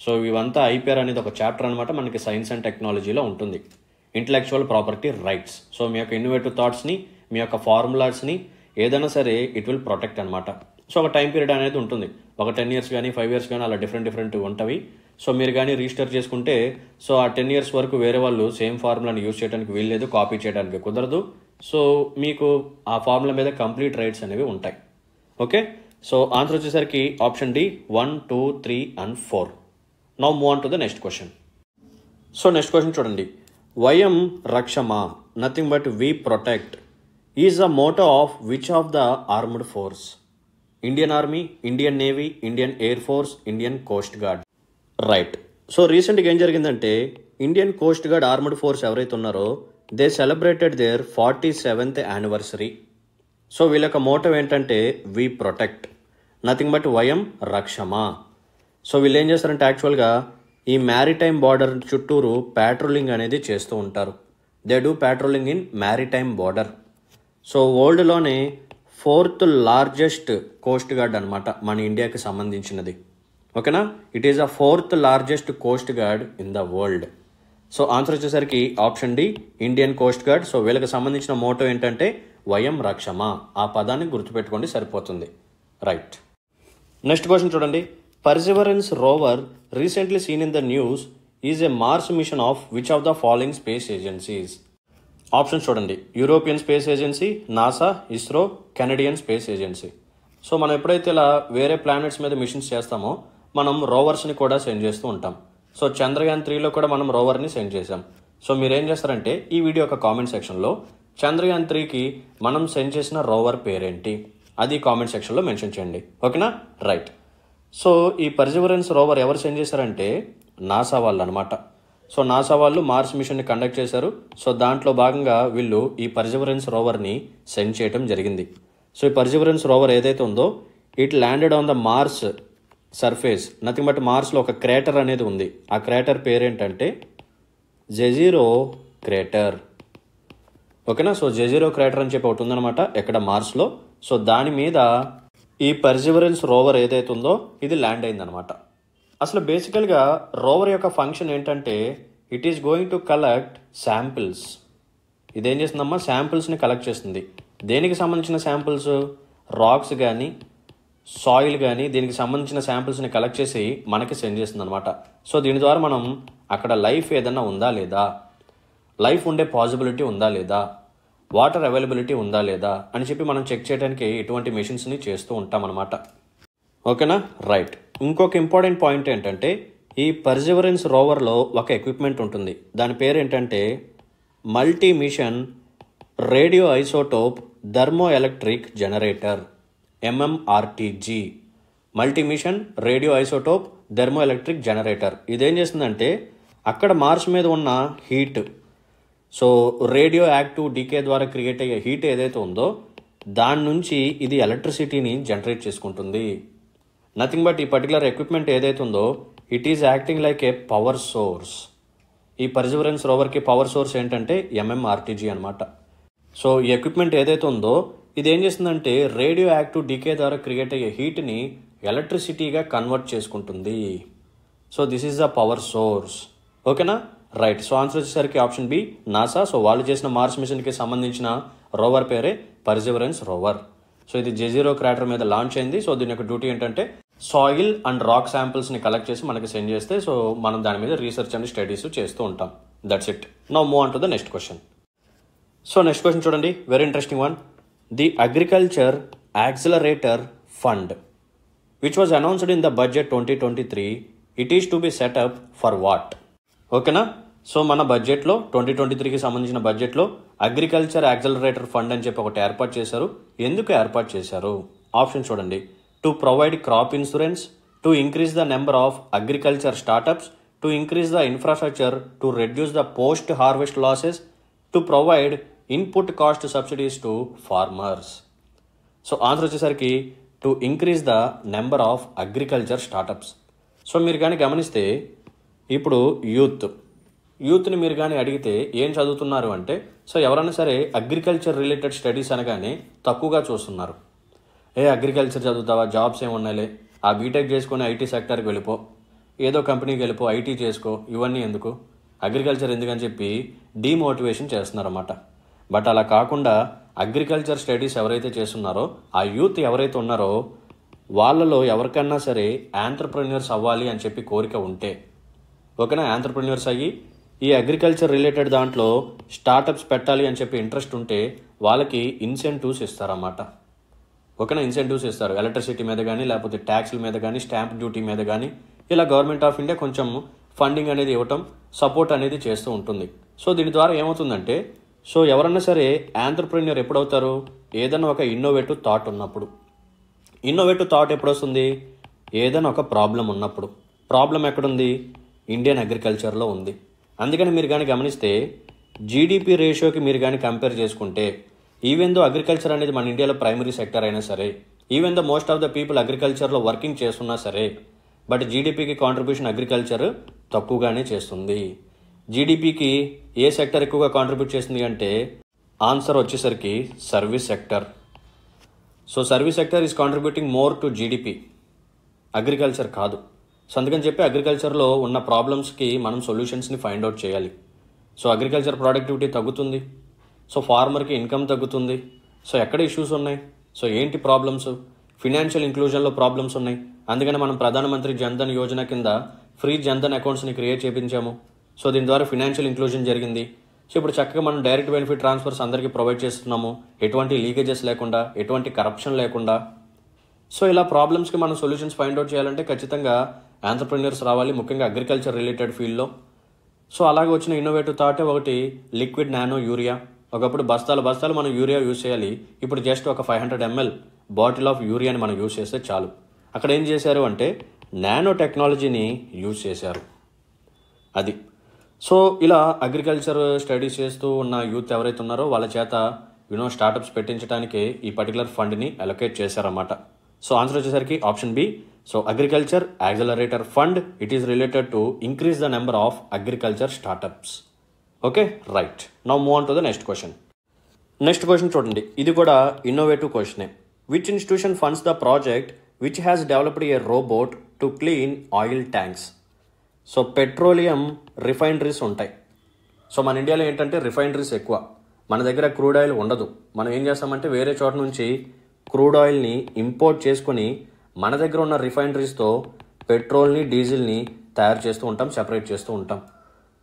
so ఇవంతా ఐపీఆర్ అనేది ఒక చాప్టర్ అనమాట మనకి సైన్స్ అండ్ టెక్నాలజీలో ఉంటుంది ఇంటలెక్చువల్ ప్రాపర్టీ రైట్స్ సో మీ యొక్క ఇన్నోవేటివ్ థాట్స్ని మీ యొక్క ఫార్ములాస్ని ఏదైనా సరే ఇట్ విల్ ప్రొటెక్ట్ అనమాట సో ఒక టైం పీరియడ్ అనేది ఉంటుంది ఒక టెన్ ఇయర్స్ కానీ ఫైవ్ ఇయర్స్ కానీ అలా డిఫరెంట్ డిఫరెంట్ ఉంటవి సో మీరు కానీ రిజిస్టర్ చేసుకుంటే సో ఆ టెన్ ఇయర్స్ వరకు వేరే వాళ్ళు సేమ్ ఫార్ములాని యూజ్ చేయడానికి వీల్లేదు కాపీ చేయడానికి కుదరదు సో మీకు ఆ ఫార్ములా మీద కంప్లీట్ రైట్స్ అనేవి ఉంటాయి ఓకే సో ఆన్సర్ వచ్చేసరికి option D one two three and four now move on to the next question so next question చూడండి వయం రక్షమా nothing but we protect is the motto of which of the armed force Indian army Indian navy Indian air force Indian coast guard right so రీసెంట్గా ఏం జరిగిందంటే Indian coast guard armed force ఎవరైతే ఉన్నారో they celebrated their forty seventh anniversary so వీళ్ళ యొక్క Moto ఏంటంటే వి protect nothing but వయం రక్షమా so వీళ్ళు ఏం చేస్తారంటే యాక్చువల్గా ఈ మ్యారిటైమ్ బార్డర్ చుట్టూరు ప్యాట్రోలింగ్ అనేది చేస్తూ ఉంటారు they do patrolling in maritime border so వరల్డ్లోనే ఫోర్త్ లార్జెస్ట్ కోస్ట్ గార్డ్ అనమాట మన ఇండియాకి సంబంధించినది ఓకేనా it is a fourth largest coast guard in the world so answer వచ్చేసరికి option D Indian coast guard so వీళ్ళకి సంబంధించిన మోటో ఏంటంటే వయం రక్షమ ఆ పదాన్ని గుర్తుపెట్టుకోండి సరిపోతుంది రైట్ నెక్స్ట్ క్వశ్చన్ చూడండి Perseverance rover recently seen in the news is a Mars mission of which of the following space agencies options చూడండి European space agency NASA ISRO Canadian space agency so మనం ఎప్పుడైతే ఇలా వేరే ప్లానెట్స్ మీద machines చేస్తామో మనం రోవర్స్ని కూడా సెండ్ చేస్తూ ఉంటాం సో చంద్రయాన్ త్రీలో కూడా మనం రోవర్ని సెండ్ చేసాం సో మీరు ఏం చేస్తారంటే ఈ వీడియో యొక్క కామెంట్ సెక్షన్లో చంద్రయాన్ త్రీకి మనం సెండ్ చేసిన రోవర్ పేరేంటి అది కామెంట్ సెక్షన్లో మెన్షన్ చేయండి ఓకేనా రైట్ సో ఈ పర్జివరెన్స్ రోవర్ ఎవరు సెండ్ చేశారంటే నాసా వాళ్ళు అనమాట సో నాసా వాళ్ళు మార్స్ మిషన్ని కండక్ట్ చేశారు సో దాంట్లో భాగంగా వీళ్ళు ఈ పర్జివరెన్స్ రోవర్ని సెండ్ చేయడం జరిగింది సో ఈ పర్జివరెన్స్ రోవర్ ఏదైతే ఉందో it landed on the Mars surface nothing but మార్స్లో ఒక క్రేటర్ అనేది ఉంది ఆ క్రేటర్ పేరేంటంటే జెజీరో క్రేటర్ ఓకేనా సో జెజీరో క్రేటర్ అని చెప్పి ఒకటి ఉందనమాట ఎక్కడ మార్స్లో సో దాని మీద ఈ పర్జివరెన్స్ రోవర్ ఏదైతే ఉందో ఇది ల్యాండ్ అయిందనమాట అసలు బేసికల్గా రోవర్ యొక్క ఫంక్షన్ ఏంటంటే it is going to collect samples ఇదేం చేస్తుందమ్మా శాంపిల్స్ని కలెక్ట్ చేస్తుంది దేనికి సంబంధించిన శాంపిల్స్ రాక్స్ కానీ సాయిల్ కానీ దీనికి సంబంధించిన శాంపిల్స్ని కలెక్ట్ చేసి మనకి సెండ్ చేస్తుంది అనమాట సో దీని ద్వారా మనం అక్కడ లైఫ్ ఏదన్నా ఉందా లేదా లైఫ్ ఉండే పాసిబిలిటీ ఉందా లేదా వాటర్ అవైలబిలిటీ ఉందా లేదా అని చెప్పి మనం చెక్ చేయడానికి ఇటువంటి మిషన్స్ని చేస్తూ ఉంటామన్నమాట ఓకేనా రైట్ ఇంకొక ఇంపార్టెంట్ పాయింట్ ఏంటంటే ఈ పర్జివరెన్స్ రోవర్లో ఒక ఎక్విప్మెంట్ ఉంటుంది దాని పేరు ఏంటంటే multi mission radio isotope thermoelectric generator MMRTG multi mission radio isotope thermoelectric generator ఇదేం చేస్తుందంటే అక్కడ మార్చ్ మీద ఉన్న heat so radioactive decay ద్వారా క్రియేట్ అయ్యే హీట్ ఏదైతే ఉందో దాని నుంచి ఇది ఎలక్ట్రిసిటీని జనరేట్ చేసుకుంటుంది నథింగ్ బట్ ఈ పర్టికులర్ ఎక్విప్మెంట్ ఏదైతే ఉందో it is acting like a power source ఈ పర్జివరెన్స్ రోవర్కి పవర్ సోర్స్ ఏంటంటే ఎంఎంఆర్టీజీ అనమాట సో ఈ ఎక్విప్మెంట్ ఏదైతే ఉందో ఇది ఏం చేస్తుందంటే రేడియో యాక్టివ్ డీకే ద్వారా క్రియేట్ అయ్యే హీట్ని ఎలక్ట్రిసిటీగా కన్వర్ట్ చేసుకుంటుంది so this is the power source ఓకేనా రైట్ సో ఆన్సర్ వచ్చేసరికి ఆప్షన్ బి నాసా సో వాళ్ళు చేసిన మార్స్ మిషన్కి సంబంధించిన రోవర్ పేరే పర్జివరెన్స్ రోవర్ సో ఇది జెజీరో క్రాటర్ మీద లాంచ్ అయింది సో దీని యొక్క డ్యూటీ ఏంటంటే సాయిల్ అండ్ రాక్ శాంపిల్స్ని కలెక్ట్ చేసి మనకి సెండ్ చేస్తే సో మనం దాని మీద రీసెర్చ్ అండ్ స్టడీస్ చేస్తూ ఉంటాం that's it now move on to the next question so next question చూడండి very interesting one the agriculture accelerator fund which was announced in the budget twenty twenty three it is to be set up for what ఓకేనా so మన బడ్జెట్లో twenty twenty త్రీకి సంబంధించిన బడ్జెట్లో agriculture accelerator fund అని చెప్పి ఒకటి ఏర్పాటు చేశారు ఎందుకు ఏర్పాటు చేశారు ఆప్షన్ చూడండి to provide crop insurance to increase the number of agriculture startups to increase the infrastructure to reduce the post harvest losses to provide input cost subsidies to farmers so answer వచ్చేసరికి to increase the number of agriculture startups so మీరు కానీ గమనిస్తే ఇప్పుడు youth యూత్ని మీరు కానీ అడిగితే ఏం చదువుతున్నారు అంటే సో ఎవరైనా సరే అగ్రికల్చర్ రిలేటెడ్ స్టడీస్ అనగానే తక్కువగా చూస్తున్నారు ఏ అగ్రికల్చర్ చదువుతావా జాబ్స్ ఏమున్నాయిలే ఆ బీటెక్ చేసుకొని ఐటీ సెక్టర్కి వెళ్ళిపో ఏదో కంపెనీకి వెళ్ళిపో ఐటీ చేసుకో ఇవన్నీ ఎందుకు అగ్రికల్చర్ ఎందుకని చెప్పి డీమోటివేషన్ చేస్తున్నారన్నమాట బట్ అలా కాకుండా అగ్రికల్చర్ స్టడీస్ ఎవరైతే చేస్తున్నారో ఆ యూత్ ఎవరైతే ఉన్నారో వాళ్ళలో ఎవరికన్నా సరే ఆంటర్ప్రెన్యూర్స్ అవ్వాలి అని చెప్పి కోరిక ఉంటే ఓకేనా ఆంటర్ప్రెన్యూర్స్ అయ్యి ఈ అగ్రికల్చర్ రిలేటెడ్ దాంట్లో స్టార్టప్స్ పెట్టాలి అని చెప్పి ఇంట్రెస్ట్ ఉంటే వాళ్ళకి ఇన్సెంటివ్స్ ఇస్తారన్నమాట ఓకేనా ఇన్సెంటివ్స్ ఇస్తారు ఎలక్ట్రిసిటీ మీద కానీ లేకపోతే ట్యాక్స్ల మీద కానీ స్టాంప్ డ్యూటీ మీద కానీ ఇలా గవర్నమెంట్ ఆఫ్ ఇండియా కొంచెం ఫండింగ్ అనేది ఇవ్వటం సపోర్ట్ అనేది చేస్తూ ఉంటుంది సో దీని ద్వారా ఏమవుతుందంటే సో ఎవరన్నా సరే ఆంటర్ప్రెన్యూర్ ఎప్పుడవుతారు ఏదైనా ఒక ఇన్నోవేటివ్ థాట్ ఉన్నప్పుడు ఇన్నోవేటివ్ థాట్ ఎప్పుడు వస్తుంది ఏదైనా ఒక ప్రాబ్లం ఉన్నప్పుడు ప్రాబ్లం ఎక్కడుంది ఇండియన్ అగ్రికల్చర్లో ఉంది అందుకని మీరు కానీ గమనిస్తే జీడిపి రేషియోకి మీరు కానీ కంపేర్ చేసుకుంటే ఈవెన్ దో అగ్రికల్చర్ అనేది మన ఇండియాలో ప్రైమరీ సెక్టర్ అయినా సరే even though most of the people అగ్రికల్చర్లో వర్కింగ్ చేస్తున్నా సరే బట్ జీడిపికి కాంట్రిబ్యూషన్ అగ్రికల్చర్ తక్కువగానే చేస్తుంది జీడిపికి ఏ సెక్టర్ ఎక్కువగా కాంట్రిబ్యూట్ చేస్తుంది అంటే ఆన్సర్ వచ్చేసరికి service sector so service sector is contributing more to GDP agriculture కాదు సో అందుకని చెప్పి అగ్రికల్చర్లో ఉన్న ప్రాబ్లమ్స్కి మనం సొల్యూషన్స్ని ఫైండ్ అవుట్ చేయాలి సో అగ్రికల్చర్ ప్రొడక్టివిటీ తగ్గుతుంది సో ఫార్మర్కి ఇన్కమ్ తగ్గుతుంది సో ఎక్కడ ఇష్యూస్ ఉన్నాయి సో ఏంటి ప్రాబ్లమ్స్ ఫినాన్షియల్ ఇంక్లూజన్లో ప్రాబ్లమ్స్ ఉన్నాయి అందుకని మనం ప్రధానమంత్రి జన్ధన్ యోజన కింద ఫ్రీ జన్ధన్ అకౌంట్స్ని క్రియేట్ చేయించాము సో దీని ద్వారా ఫినాన్షియల్ ఇంక్లూజన్ జరిగింది సో ఇప్పుడు చక్కగా మనం డైరెక్ట్ బెనిఫిట్ ట్రాన్స్ఫర్స్ అందరికీ ప్రొవైడ్ చేస్తున్నాము ఎటువంటి లీకేజెస్ లేకుండా ఎటువంటి కరప్షన్ లేకుండా సో ఇలా ప్రాబ్లమ్స్కి మనం సొల్యూషన్స్ ఫైండ్ అవుట్ చేయాలంటే ఖచ్చితంగా ఆంటర్ప్రినర్స్ రావాలి ముఖ్యంగా అగ్రికల్చర్ రిలేటెడ్ ఫీల్డ్లో సో అలాగే వచ్చిన ఇన్నోవేటివ్ థాటే ఒకటి లిక్విడ్ నానో యూరియా ఒకప్పుడు బస్తాలు బస్తాలు మనం యూరియా యూస్ చేయాలి ఇప్పుడు జస్ట్ ఒక five hundred ML bottle of యూరియాని మనం యూజ్ చేస్తే చాలు అక్కడ ఏం చేశారు అంటే నానో టెక్నాలజీని యూజ్ చేశారు అది సో ఇలా అగ్రికల్చర్ స్టడీస్ చేస్తూ ఉన్న యూత్ ఎవరైతే ఉన్నారో వాళ్ళ చేత యూనో స్టార్టప్స్ పెట్టించడానికి ఈ పర్టికులర్ ఫండ్ని అలొకేట్ చేశారన్నమాట సో ఆన్సర్ వచ్చేసరికి option B so agriculture accelerator fund it is related to increase the number of agriculture startups okay right Now move on to the next question. Next question చూడండి ఇది కూడా innovative క్వశ్చనే which institution funds the project which has developed a robot to clean oil tanks so petroleum refineries ఉంటాయి సో మన ఇండియాలో ఏంటంటే refineries ఎక్కువ మన దగ్గర క్రూడ్ ఆయిల్ ఉండదు మనం ఏం చేస్తామంటే వేరే చోట నుంచి క్రూడ్ ఆయిల్ని ఇంపోర్ట్ చేసుకొని మన దగ్గర ఉన్న రిఫైనరీస్తో పెట్రోల్ని డీజిల్ని తయారు చేస్తూ ఉంటాం సెపరేట్ చేస్తూ ఉంటాం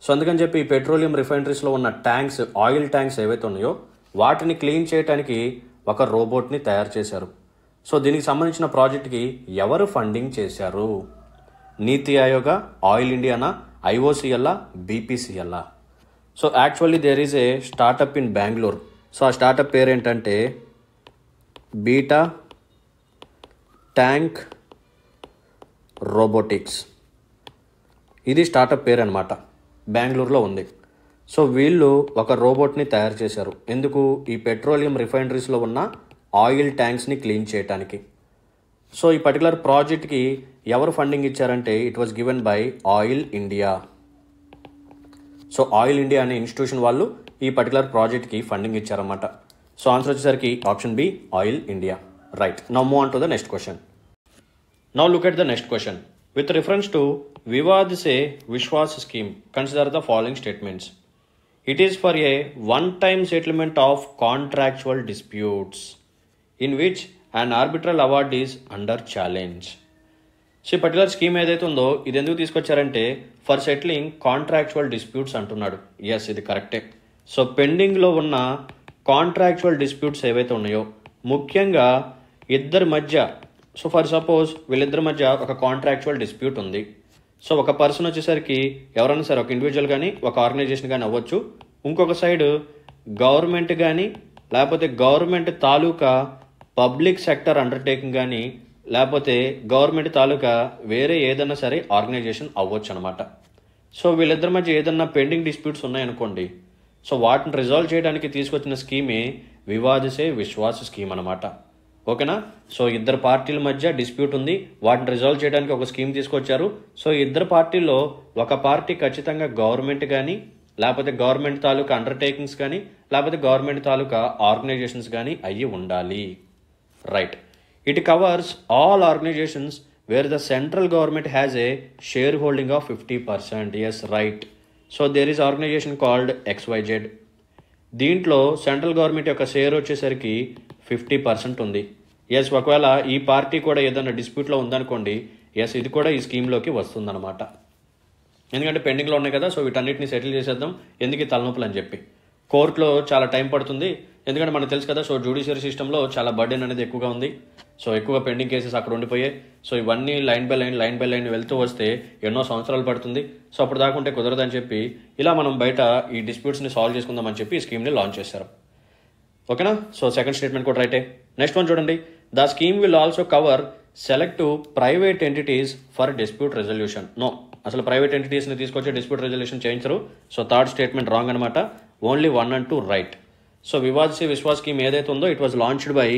సో అందుకని చెప్పి పెట్రోలియం రిఫైనరీస్లో ఉన్న ట్యాంక్స్ ఆయిల్ ట్యాంక్స్ ఏవైతే ఉన్నాయో వాటిని క్లీన్ చేయడానికి ఒక రోబోట్ని తయారు చేశారు సో దీనికి సంబంధించిన ప్రాజెక్ట్కి ఎవరు ఫండింగ్ చేశారు నీతి ఆయోగ ఆయిల్ ఇండియానా ఐఓసిఎల్లా బీపీసీఎల్లా so actually there is a startup in Bengaluru so ఆ స్టార్టప్ పేరేంటంటే బీటా ట్యాంక్ రోబోటిక్స్ ఇది స్టార్టప్ పేరు అనమాట బెంగళూరులో ఉంది సో వీళ్ళు ఒక రోబోట్ని తయారు చేశారు ఎందుకు ఈ పెట్రోలియం రిఫైనరీస్లో ఉన్న ఆయిల్ ట్యాంక్స్ని క్లీన్ చేయడానికి సో ఈ పర్టికులర్ ప్రాజెక్ట్కి ఎవరు ఫండింగ్ ఇచ్చారంటే it was given by oil India so oil India అనే ఇన్స్టిట్యూషన్ వాళ్ళు ఈ పర్టికులర్ ప్రాజెక్ట్కి ఫండింగ్ ఇచ్చారన్నమాట సో ఆన్సర్ వచ్చేసరికి option B oil India right now move on to the next question now look at the next question with reference to Vivad se Vishwas scheme consider the following statements it is for a one time settlement of contractual disputes in which and arbitral award is under challenge so particular scheme ఏదైతే ఉందో ఇది ఎందుకు తీసుకొచ్చారంటే for settling contractual disputes అంటున్నాడు yes ఇది కరెక్టే so పెండింగ్లో ఉన్న కాంట్రాక్చువల్ డిస్ప్యూట్స్ ఏవైతే ఉన్నాయో ముఖ్యంగా ఇద్దరి మధ్య సో ఫర్ సపోజ్ వీళ్ళిద్దరి మధ్య ఒక కాంట్రాక్చువల్ డిస్ప్యూట్ ఉంది సో ఒక పర్సన్ వచ్చేసరికి ఎవరైనా సరే ఒక ఇండివిజువల్ కానీ ఒక ఆర్గనైజేషన్ కానీ అవ్వచ్చు ఇంకొక సైడ్ గవర్నమెంట్ కానీ లేకపోతే గవర్నమెంట్ తాలూకా పబ్లిక్ సెక్టర్ అండర్టేకింగ్ కానీ లేకపోతే గవర్నమెంట్ తాలూకా వేరే ఏదైనా సరే ఆర్గనైజేషన్ అవ్వచ్చు అనమాట సో వీళ్ళిద్దరి మధ్య ఏదన్నా పెండింగ్ డిస్ప్యూట్స్ ఉన్నాయనుకోండి సో వాటిని రిజాల్వ్ చేయడానికి తీసుకొచ్చిన స్కీమే వివాదిసే విశ్వాస స్కీమ్ అనమాట ఓకేనా సో ఇద్దరు పార్టీల మధ్య డిస్ప్యూట్ ఉంది వాటిని రిజాల్వ్ చేయడానికి ఒక స్కీమ్ తీసుకొచ్చారు సో ఇద్దరు పార్టీల్లో ఒక పార్టీ ఖచ్చితంగా గవర్నమెంట్ కానీ లేకపోతే గవర్నమెంట్ తాలూకా అండర్టేకింగ్స్ కానీ లేకపోతే గవర్నమెంట్ తాలూకా ఆర్గనైజేషన్స్ కానీ అయ్యి ఉండాలి right it covers all organisations where the central government has a shareholding of fifty percent yes right so there is organisation called XYZ దీంట్లో సెంట్రల్ గవర్నమెంట్ యొక్క share వచ్చేసరికి fifty percent ఉంది yes ఒకవేళ ఈ party కూడా ఏదైనా డిస్ప్యూట్లో ఉందనుకోండి yes ఇది కూడా ఈ స్కీమ్లోకి వస్తుందన్నమాట ఎందుకంటే పెండింగ్లో ఉన్నాయి కదా సో వీటన్నిటిని సెటిల్ చేసేద్దాం ఎందుకు తలనొప్పులు అని చెప్పి కోర్టులో చాలా టైం పడుతుంది ఎందుకంటే మనకు తెలుసు కదా సో జ్యుడిషియరీ సిస్టంలో చాలా బర్డెన్ అనేది ఎక్కువగా ఉంది సో ఎక్కువగా పెండింగ్ కేసెస్ అక్కడ ఉండిపోయాయి సో ఇవన్నీ line by line line by line వెళ్తూ వస్తే ఎన్నో సంవత్సరాలు పడుతుంది సో అప్పుడు దాకుంటే కుదరదని చెప్పి ఇలా మనం బయట ఈ డిస్ప్యూట్స్ని సాల్వ్ చేసుకుందామని చెప్పి ఈ స్కీమ్ని లాంచ్ చేశారు ఓకేనా సో సెకండ్ స్టేట్మెంట్ కూడా రైటే నెక్స్ట్ వన్ చూడండి the scheme will also cover select private entities for dispute resolution no అసలు ప్రైవేట్ ఎంటిటీస్ని తీసుకొచ్చి డిస్ప్యూట్ రెజల్యూషన్ చేయించరు సో థర్డ్ స్టేట్మెంట్ రాంగ్ అనమాట only one and two right so Vivad se Vishwas scheme ఏదైతే ఉందో it was launched by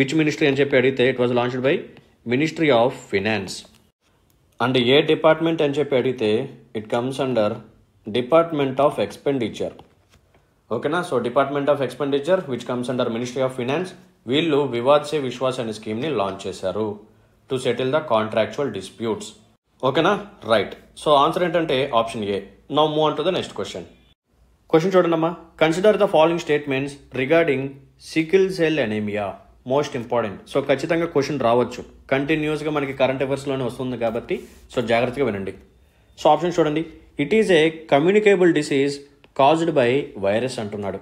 which ministry అని చెప్పి అడిగితే it was launched by ministry of finance and ఏ డిపార్ట్మెంట్ అని చెప్పి అడిగితే it comes under department of expenditure ఓకేనా so department of expenditure which comes under ministry of finance వీళ్ళు వివాద్ సే విశ్వాస్ అనే స్కీమ్ని లాంచ్ చేశారు to settle the contractual disputes ఓకేనా రైట్ సో ఆన్సర్ ఏంటంటే option A now move on to the next question question చూడండమ్మా consider the following statements regarding sickle cell anaemia most important so ఖచ్చితంగా question రావచ్చు కంటిన్యూస్గా మనకి current అఫైర్స్లోనే వస్తుంది కాబట్టి so జాగ్రత్తగా వినండి సో ఆప్షన్ చూడండి it is a communicable disease caused by virus అంటున్నాడు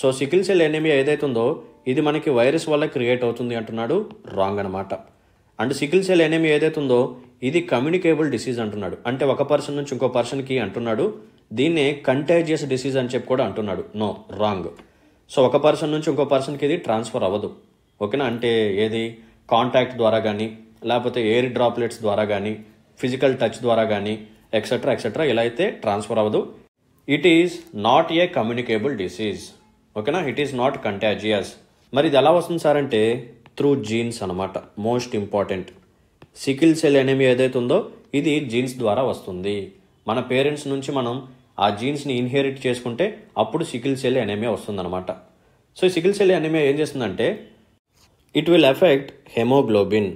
సో సికిల్ సెల్ ఎనీమియా ఏదైతుందో ఇది మనకి వైరస్ వల్ల క్రియేట్ అవుతుంది అంటున్నాడు రాంగ్ అనమాట అండ్ సికిల్ సెల్ ఎనేమి ఏదైతే ఉందో ఇది కమ్యూనికేబుల్ డిసీజ్ అంటున్నాడు అంటే ఒక పర్సన్ నుంచి ఇంకో పర్సన్కి అంటున్నాడు దీన్నే కంటేజియస్ డిసీజ్ అని చెప్పి కూడా అంటున్నాడు నో రాంగ్ సో ఒక పర్సన్ నుంచి ఇంకో పర్సన్కి ఇది ట్రాన్స్ఫర్ అవ్వదు ఓకేనా అంటే ఏది కాంటాక్ట్ ద్వారా కానీ లేకపోతే ఎయిర్ డ్రాప్లెట్స్ ద్వారా కానీ ఫిజికల్ టచ్ ద్వారా కానీ ఎక్సెట్రా ఎక్సెట్రా ఇలా అయితే ట్రాన్స్ఫర్ అవ్వదు it is not a communicable disease ఓకేనా ఇట్ ఈస్ నాట్ కంటాజియస్ మరి ఇది ఎలా వస్తుంది సార్ అంటే త్రూ జీన్స్ అనమాట most important sickle cell anaemia ఏదైతే ఉందో ఇది జీన్స్ ద్వారా వస్తుంది మన పేరెంట్స్ నుంచి మనం ఆ జీన్స్ని ఇన్హెరిట్ చేసుకుంటే అప్పుడు సికిల్ సెల్ ఎనిమియా వస్తుందన్నమాట సో సికిల్ సెల్ ఎనిమియా ఏం చేస్తుందంటే it will effect haemoglobin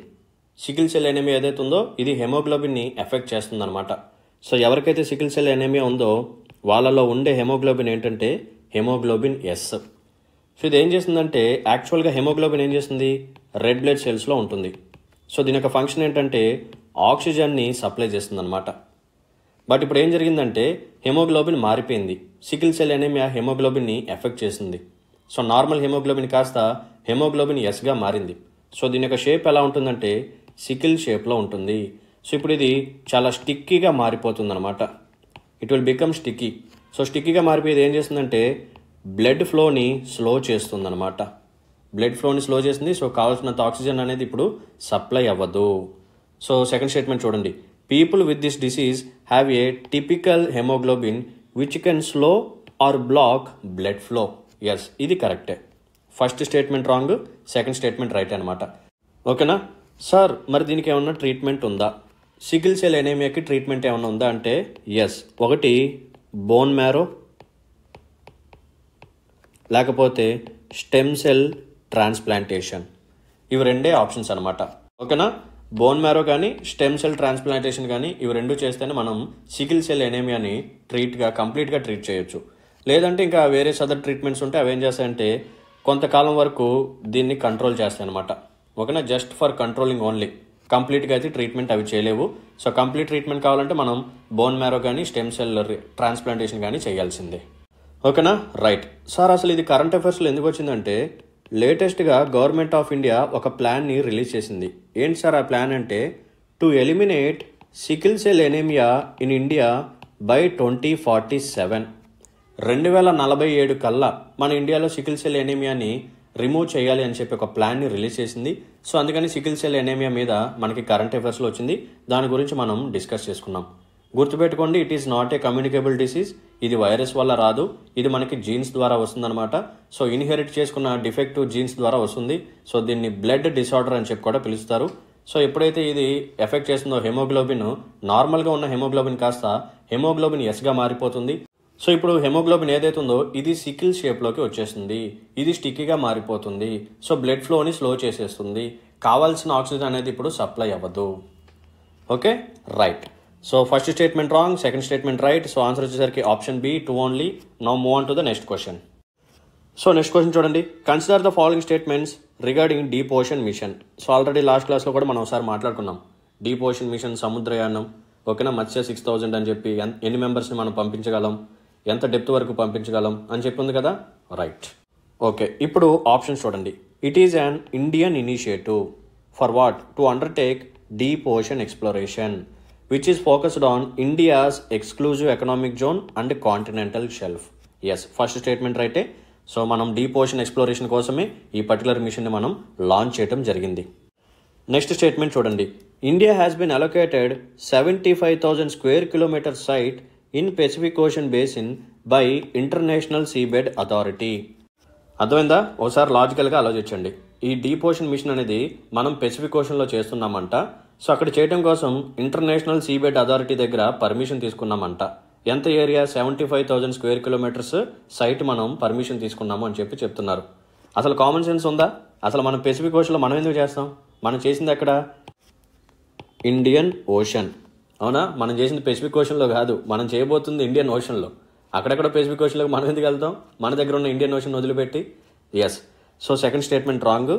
sickle cell anaemia ఏదైతే ఉందో ఇది హెమోగ్లోబిన్ని ఎఫెక్ట్ చేస్తుందన్నమాట సో ఎవరికైతే సికిల్ సెల్ ఎనిమియా ఉందో వాళ్ళలో ఉండే హెమోగ్లోబిన్ ఏంటంటే హెమోగ్లోబిన్ ఎస్ సో ఇది ఏం చేస్తుందంటే యాక్చువల్గా హెమోగ్లోబిన్ ఏం చేస్తుంది రెడ్ బ్లడ్ సెల్స్లో ఉంటుంది సో దీని యొక్క ఫంక్షన్ ఏంటంటే ఆక్సిజన్ని సప్లై చేస్తుందన్నమాట బట్ ఇప్పుడు ఏం జరిగిందంటే హెమోగ్లోబిన్ మారిపోయింది సికిల్ సెల్ అనేమియా హెమోగ్లోబిన్ని ఎఫెక్ట్ చేసింది సో నార్మల్ హెమోగ్లోబిన్ కాస్త హెమోగ్లోబిన్ ఎస్గా మారింది సో దీని యొక్క షేప్ ఎలా ఉంటుందంటే సికిల్ షేప్లో ఉంటుంది సో ఇప్పుడు ఇది చాలా స్టిక్కీగా మారిపోతుందన్నమాట it will become sticky so స్టిక్కీగా మారిపోయేది ఏం చేస్తుందంటే బ్లడ్ ఫ్లోని స్లో అనమాట బ్లడ్ ఫ్లోని స్లో చేస్తుంది సో కావాల్సినంత ఆక్సిజన్ అనేది ఇప్పుడు సప్లై అవ్వదు సో సెకండ్ స్టేట్మెంట్ చూడండి people with this disease have a typical haemoglobin which can slow or block blood flow yes ఇది కరెక్టే first statement wrong second statement right అనమాట ఓకేనా సార్ మరి దీనికి ఏమన్నా ట్రీట్మెంట్ ఉందా సిగిల్ సెల్ ఎనేమియాకి ట్రీట్మెంట్ ఏమైనా ఉందా అంటే ఎస్ ఒకటి బోన్ మ్యారో లేకపోతే స్టెమ్ సెల్ ట్రాన్స్ప్లాంటేషన్ ఇవి రెండే ఆప్షన్స్ అనమాట ఓకేనా బోన్ మ్యారో కానీ స్టెమ్ సెల్ ట్రాన్స్ప్లాంటేషన్ కానీ ఇవి రెండు చేస్తేనే మనం సికిల్ సెల్ ఎనేమియాని ట్రీట్గా కంప్లీట్గా ట్రీట్ చేయొచ్చు లేదంటే ఇంకా వేరే సదర్ ట్రీట్మెంట్స్ ఉంటే అవి ఏం చేస్తాయంటే కొంతకాలం వరకు దీన్ని కంట్రోల్ చేస్తాయి అనమాట ఓకేనా జస్ట్ ఫర్ కంట్రోలింగ్ ఓన్లీ కంప్లీట్గా అయితే ట్రీట్మెంట్ అవి చేయలేవు సో కంప్లీట్ ట్రీట్మెంట్ కావాలంటే మనం బోన్ మ్యారో కానీ స్టెమ్ సెల్ ట్రాన్స్ప్లాంటేషన్ కానీ చేయాల్సిందే ఓకేనా రైట్ సార్ అసలు ఇది కరెంట్ అఫైర్స్లో ఎందుకు వచ్చిందంటే లేటెస్ట్గా గవర్నమెంట్ ఆఫ్ ఇండియా ఒక ప్లాన్ని రిలీజ్ చేసింది ఏంటి సార్ ఆ ప్లాన్ అంటే to eliminate sickle cell anaemia in India by twenty forty seven రెండు వేల నలభై ఏడు కల్లా మన ఇండియాలో సికిల్ సెల్ ఎనీమియాని రిమూవ్ చేయాలి అని చెప్పి ఒక ప్లాన్ని రిలీజ్ చేసింది సో అందుకని సికిల్ సెల్ ఎనేమియా మీద మనకి కరెంట్ అఫైర్స్లో వచ్చింది దాని గురించి మనం డిస్కస్ చేసుకున్నాం గుర్తుపెట్టుకోండి it is not a communicable disease ఇది వైరస్ వల్ల రాదు ఇది మనకి జీన్స్ ద్వారా వస్తుందన్నమాట సో ఇన్హెరిట్ చేసుకున్న డిఫెక్టివ్ జీన్స్ ద్వారా వస్తుంది సో దీన్ని బ్లడ్ డిసార్డర్ అని చెప్పి కూడా పిలుస్తారు సో ఎప్పుడైతే ఇది ఎఫెక్ట్ చేస్తుందో హెమోగ్లోబిన్ నార్మల్గా ఉన్న హెమోగ్లోబిన్ కాస్త హెమోగ్లోబిన్ ఎస్గా మారిపోతుంది సో ఇప్పుడు హెమోగ్లోబిన్ ఏదైతే ఉందో ఇది సికిల్ షేప్లోకి వచ్చేస్తుంది ఇది స్టిక్కీగా మారిపోతుంది సో బ్లడ్ ఫ్లోని స్లో చేసేస్తుంది కావాల్సిన ఆక్సిజన్ అనేది ఇప్పుడు సప్లై అవ్వదు okay right so first statement wrong second statement right so answer వచ్చేసరికి option B two only now move on to the next question so next question చూడండి consider the following statements regarding deep ocean mission so already last క్లాస్లో కూడా మనం ఒకసారి మాట్లాడుకున్నాం deep ocean machine సముద్రయానం ఓకేనా మత్స్య six thousand అని చెప్పి ఎన్ని మెంబర్స్ని మనం పంపించగలం ఎంత డెప్త్ వరకు పంపించగలం అని చెప్పింది కదా రైట్ ఓకే ఇప్పుడు ఆప్షన్ చూడండి it is an Indian initiative for what to undertake deep ocean exploration which is focused on India's exclusive economic zone and continental shelf yes first statement రైటే సో మనం deep ocean exploration కోసమే ఈ particular మిషన్ని మనం launch చేయడం జరిగింది next statement చూడండి India has been allocated seventy five thousand square kilometre site in Pacific Ocean basin by international seabed authority అర్థమైందా ఒకసారి లాజికల్గా ఆలోచించండి ఈ డీప్ ఓషన్ మిషన్ అనేది మనం పెసిఫిక్ ఓషన్లో చేస్తున్నామంట సో అక్కడ చేయడం కోసం ఇంటర్నేషనల్ సీబెట్ అథారిటీ దగ్గర పర్మిషన్ తీసుకున్నామంట ఎంత area seventy five thousand square kilometres site మనం పర్మిషన్ తీసుకున్నాము అని చెప్పి చెప్తున్నారు అసలు కామన్ సెన్స్ ఉందా అసలు మనం పెసిఫిక్ ఓషన్లో మనం ఎందుకు చేస్తాం మనం చేసింది అక్కడ ఇండియన్ ఓషన్ అవునా మనం చేసింది పెసిఫిక్ ఓషన్లో కాదు మనం చేయబోతుంది ఇండియన్ ఓషన్లో అక్కడక్కడ పెసిఫిక్ ఓషన్లోకి మనం ఎందుకు వెళ్తాం మన దగ్గర ఉన్న ఇండియన్ ఓషన్ వదిలిపెట్టి yes so second statement wrong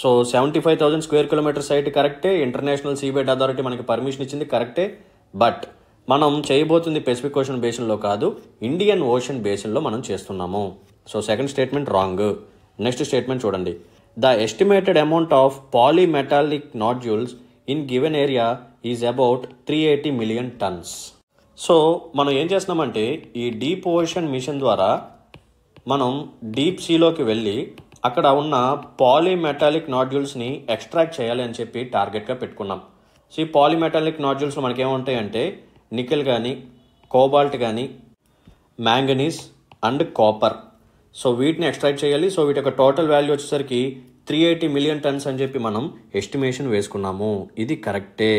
so seventy five thousand square kilometre site కరెక్టే ఇంటర్నేషనల్ సీబెడ్ అథారిటీ మనకి పర్మిషన్ ఇచ్చింది కరెక్టే బట్ మనం చేయబోతుంది పెసిఫిక్ ఓషన్ బేసిన్లో కాదు ఇండియన్ ఓషన్ బేసిన్లో మనం చేస్తున్నాము so second statement wrong next statement చూడండి the estimated amount of polymetallic nodules in given area is about three eighty million tons so మనం ఏం చేస్తున్నామంటే ఈ డీప్ ఓషన్ మిషన్ ద్వారా మనం డీప్ సీలోకి వెళ్ళి అక్కడ ఉన్న పాలిమెటాలిక్ నాడ్యూల్స్ని ఎక్స్ట్రాక్ట్ చేయాలి అని చెప్పి టార్గెట్గా పెట్టుకున్నాం సో ఈ పాలిమెటాలిక్ నాడ్యూల్స్ ఏముంటాయంటే నికెల్ కానీ కోబాల్ట్ కానీ మ్యాంగనీస్ అండ్ కాపర్ సో వీటిని ఎక్స్ట్రాక్ట్ చేయాలి సో వీటి యొక్క టోటల్ వాల్యూ వచ్చేసరికి త్రీ ఎయిటీ మిలియన్ టన్స్ అని చెప్పి మనం ఎస్టిమేషన్ వేసుకున్నాము ఇది కరెక్టే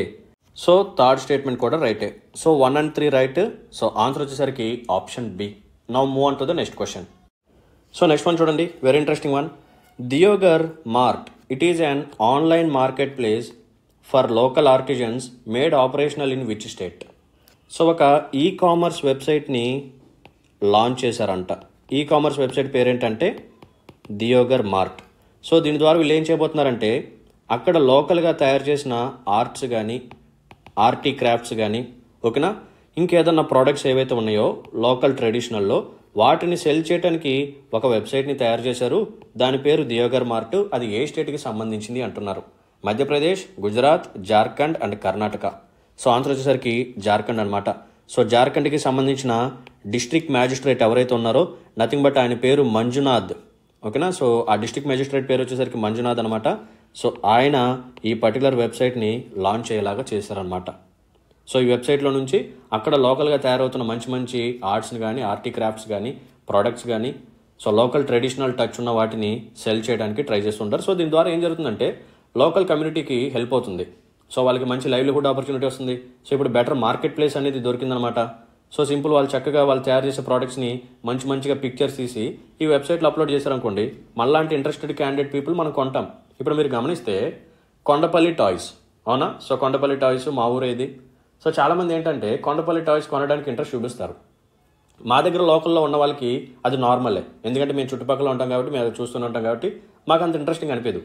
సో థర్డ్ స్టేట్మెంట్ కూడా రైటే so one and three right so answer వచ్చేసరికి ఆప్షన్ బి నౌ మూవ్ అంటుంది the next question so next one చూడండి very interesting one Deoghar Mart it is an online market place for local artisans made operational in which state so ఒక ecommerce వెబ్సైట్ని launch చేశారంట ecommerce website పేరేంటంటే Deoghar Mart so దీని ద్వారా వీళ్ళు ఏం చేయబోతున్నారంటే అక్కడ లోకల్గా తయారు చేసిన ఆర్ట్స్ కానీ ఆర్టీ క్రాఫ్ట్స్ కానీ ఓకేనా ఇంకేదన్నా ప్రోడక్ట్స్ ఏవైతే ఉన్నాయో లోకల్ ట్రెడిషనల్లో వాటిని సెల్ చేయడానికి ఒక వెబ్సైట్ని తయారు చేశారు దాని పేరు దియోగర్ మార్ట్ అది ఏ స్టేట్కి సంబంధించింది అంటున్నారు Madhya Pradesh Gujarat Jharkhand and Karnataka so answer వచ్చేసరికి జార్ఖండ్ అనమాట సో జార్ఖండ్కి సంబంధించిన డిస్ట్రిక్ట్ మ్యాజిస్ట్రేట్ ఎవరైతే ఉన్నారో నథింగ్ బట్ ఆయన పేరు మంజునాథ్ ఓకేనా సో ఆ డిస్ట్రిక్ట్ మ్యాజిస్ట్రేట్ పేరు వచ్చేసరికి మంజునాథ్ అనమాట సో ఆయన ఈ పర్టికులర్ వెబ్సైట్ని లాంచ్ అయ్యేలాగా చేశారనమాట సో ఈ వెబ్సైట్లో నుంచి అక్కడ లోకల్గా తయారవుతున్న మంచి మంచి ఆర్ట్స్ని కానీ ఆర్టి క్రాఫ్ట్స్ కానీ ప్రోడక్ట్స్ కానీ సో లోకల్ ట్రెడిషనల్ టచ్ ఉన్న వాటిని సెల్ చేయడానికి ట్రై చేస్తుంటారు సో దీని ద్వారా ఏం జరుగుతుందంటే లోకల్ కమ్యూనిటీకి హెల్ప్ అవుతుంది సో వాళ్ళకి మంచి లైవ్లీహుడ్ ఆపర్చునిటీ వస్తుంది సో ఇప్పుడు బెటర్ మార్కెట్ ప్లేస్ అనేది దొరికిందనమాట సో సింపుల్ వాళ్ళు చక్కగా వాళ్ళు తయారు చేసే ప్రోడక్ట్స్ని మంచి మంచిగా పిక్చర్స్ తీసి ఈ వెబ్సైట్లో అప్లోడ్ చేశారనుకోండి మళ్ళాంటి ఇంట్రెస్టెడ్ క్యాండిడేట్ పీపుల్ మనం కొంటాం ఇప్పుడు మీరు గమనిస్తే కొండపల్లి టాయ్స్ అవునా సో కొండపల్లి టాయ్స్ మా ఊరేది సో చాలామంది ఏంటంటే కొండపల్లి టాయ్స్ కొనడానికి ఇంట్రెస్ట్ చూపిస్తారు మా దగ్గర లోకల్లో ఉన్న వాళ్ళకి అది నార్మలే ఎందుకంటే మేము చుట్టుపక్కల ఉంటాం కాబట్టి మేము అది చూస్తూనే ఉంటాం కాబట్టి మాకు అంత ఇంట్రెస్టింగ్ అనిపించదు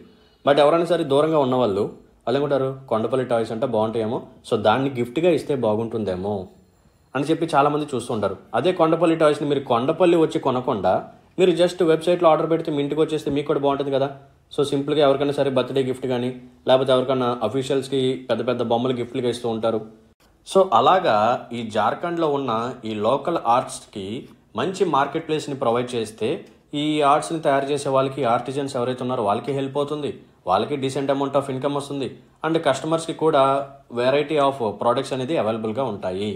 బట్ ఎవరైనా సరే దూరంగా ఉన్నవాళ్ళు వాళ్ళు ఏమంటారు కొండపల్లి టాయ్స్ అంటే బాగుంటాయేమో సో దాన్ని గిఫ్ట్గా ఇస్తే బాగుంటుందేమో అని చెప్పి చాలామంది చూస్తుంటారు అదే కొండపల్లి టాయ్స్ని మీరు కొండపల్లి వచ్చి కొనకుండా మీరు జస్ట్ వెబ్సైట్లో ఆర్డర్ పెడితే మీ ఇంటికి వచ్చేస్తే మీకు కూడా బాగుంటుంది కదా సో సింపుల్గా ఎవరికైనా సరే బర్త్డే గిఫ్ట్ కానీ లేకపోతే ఎవరికైనా అఫీషియల్స్కి పెద్ద పెద్ద బొమ్మలు గిఫ్ట్లుగా ఇస్తూ ఉంటారు సో అలాగా ఈ జార్ఖండ్లో ఉన్న ఈ లోకల్ ఆర్ట్స్కి మంచి మార్కెట్ ప్లేస్ని ప్రొవైడ్ చేస్తే ఈ ఆర్ట్స్ని తయారు చేసే వాళ్ళకి ఆర్టిజన్స్ ఎవరైతే ఉన్నారో వాళ్ళకి హెల్ప్ అవుతుంది వాళ్ళకి డీసెంట్ అమౌంట్ ఆఫ్ ఇన్కమ్ వస్తుంది అండ్ కస్టమర్స్కి కూడా వెరైటీ ఆఫ్ ప్రోడక్ట్స్ అనేది అవైలబుల్గా ఉంటాయి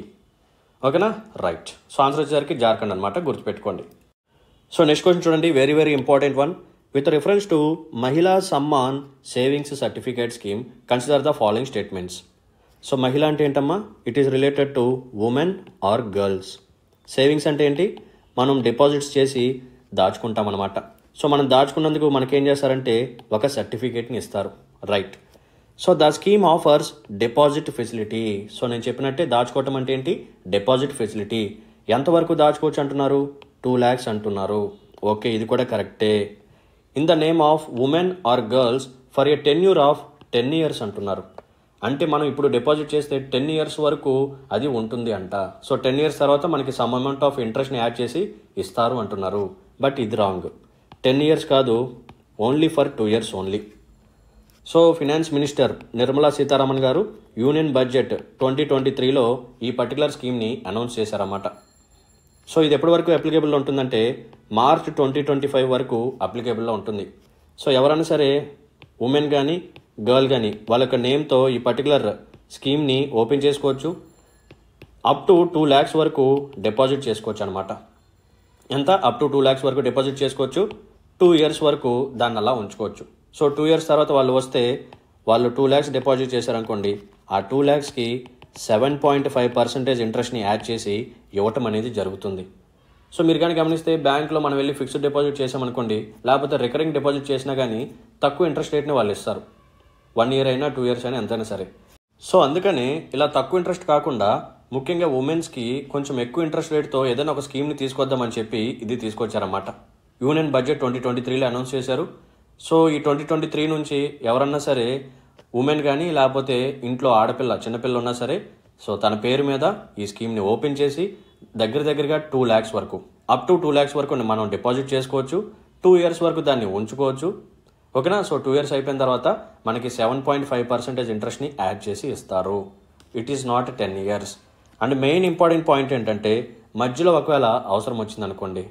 ఓకేనా రైట్ సో ఆన్సర్ వచ్చేసరికి జార్ఖండ్ అనమాట గుర్తుపెట్టుకోండి సో నెక్స్ట్ క్వశ్చన్ చూడండి very very important one with reference to Mahila Samman savings certificate scheme consider the following statements so మహిళ అంటే ఏంటమ్మా it is related to women or girls savings అంటే ఏంటి మనం డిపాజిట్స్ చేసి దాచుకుంటామన్నమాట సో మనం దాచుకున్నందుకు మనకేం చేస్తారంటే ఒక సర్టిఫికేట్ని ఇస్తారు right so the scheme offers deposit facility so నేను చెప్పినట్టే దాచుకోవటం అంటే ఏంటి డిపాజిట్ ఫెసిలిటీ ఎంతవరకు దాచుకోవచ్చు అంటున్నారు టూ ల్యాక్స్ అంటున్నారు ఓకే ఇది కూడా కరెక్టే in the name of women or girls for a tenure of ten years అంటున్నారు అంటే మనం ఇప్పుడు డిపాజిట్ చేస్తే టెన్ ఇయర్స్ వరకు అది ఉంటుంది అంట సో టెన్ ఇయర్స్ తర్వాత మనకి సమ్ అమౌంట్ ఆఫ్ ఇంట్రెస్ట్ని యాడ్ చేసి ఇస్తారు అంటున్నారు బట్ ఇది రాంగ్ టెన్ ఇయర్స్ కాదు only for two years only so finance minister Nirmala Sitharaman garu union budget twenty twenty త్రీలో ఈ పర్టికులర్ స్కీమ్ని అనౌన్స్ చేశారన్నమాట సో ఇది ఎప్పటి వరకు అప్లికేబుల్లో ఉంటుందంటే మార్చ్ ట్వంటీ ట్వంటీ ఫైవ్ వరకు అప్లికేబుల్లో ఉంటుంది సో ఎవరైనా సరే ఉమెన్ కానీ గర్ల్ కానీ వాళ్ళ యొక్క నేమ్తో ఈ పర్టికులర్ స్కీమ్ని ఓపెన్ చేసుకోవచ్చు అప్ టు టూ ల్యాక్స్ వరకు డిపాజిట్ చేసుకోవచ్చు అనమాట ఎంత అప్ టు టూ ల్యాక్స్ వరకు డిపాజిట్ చేసుకోవచ్చు టూ ఇయర్స్ వరకు దాన్ని అలా ఉంచుకోవచ్చు సో టూ ఇయర్స్ తర్వాత వాళ్ళు వస్తే వాళ్ళు టూ ల్యాక్స్ డిపాజిట్ చేశారనుకోండి ఆ టూ ల్యాక్స్కి సెవెన్ పాయింట్ ఫైవ్ పర్సెంటేజ్ ఇంట్రెస్ట్ని యాడ్ చేసి ఇవ్వటం అనేది జరుగుతుంది సో మీరు కానీ గమనిస్తే బ్యాంక్లో మనం వెళ్ళి ఫిక్స్డ్ డిపాజిట్ చేసామనుకోండి లేకపోతే రికరింగ్ డిపాజిట్ చేసినా కానీ తక్కువ ఇంట్రెస్ట్ రేట్ని వాళ్ళు ఇస్తారు వన్ ఇయర్ అయినా టూ ఇయర్స్ అయినా ఎంతైనా సరే సో అందుకని ఇలా తక్కువ ఇంట్రెస్ట్ కాకుండా ముఖ్యంగా ఉమెన్స్కి కొంచెం ఎక్కువ ఇంట్రెస్ట్ రేట్తో ఏదైనా ఒక స్కీమ్ని తీసుకొద్దామని చెప్పి ఇది తీసుకొచ్చారన్నమాట యూనియన్ బడ్జెట్ ట్వంటీ ట్వంటీ త్రీలో అనౌన్స్ చేశారు సో ఈ ట్వంటీ ట్వంటీ త్రీ నుంచి ఎవరన్నా సరే ఉమెన్ కానీ లేకపోతే ఇంట్లో ఆడపిల్ల చిన్నపిల్ల ఉన్నా సరే సో తన పేరు మీద ఈ స్కీమ్ని ఓపెన్ చేసి దగ్గర దగ్గరగా టూ ల్యాక్స్ వరకు అప్ టు టూ ల్యాక్స్ వరకు మనం డిపాజిట్ చేసుకోవచ్చు టూ ఇయర్స్ వరకు దాన్ని ఉంచుకోవచ్చు ఓకేనా సో టూ ఇయర్స్ అయిపోయిన తర్వాత మనకి సెవెన్ పాయింట్ ఫైవ్ పర్సెంటేజ్ ఇంట్రెస్ట్ని యాడ్ చేసి ఇస్తారు it is not ten years and main important point ఏంటంటే మధ్యలో ఒకవేళ అవసరం వచ్చిందనుకోండి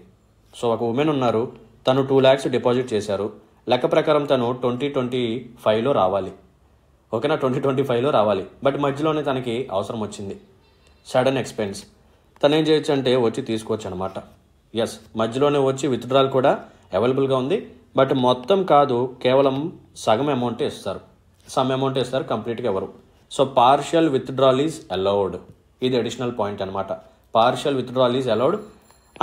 సో ఒక ఉమెన్ ఉన్నారు తను టూ ల్యాక్స్ డిపాజిట్ చేశారు లెక్క ప్రకారం తను ట్వంటీ ట్వంటీ ఫైవ్లో రావాలి ఓకేనా ట్వంటీ ట్వంటీ ఫైవ్లో రావాలి బట్ మధ్యలోనే తనకి అవసరం వచ్చింది సడన్ ఎక్స్పెన్స్ తను ఏం చేయొచ్చు అంటే వచ్చి తీసుకోవచ్చు అనమాట ఎస్ మధ్యలోనే వచ్చి విత్డ్రాల్ కూడా అవైలబుల్గా ఉంది బట్ మొత్తం కాదు కేవలం సగం అమౌంటే ఇస్తారు సమ్ అమౌంట్ ఇస్తారు కంప్లీట్గా ఎవరు so partial withdrawal is allowed ఇది అడిషనల్ పాయింట్ అనమాట partial withdrawal is allowed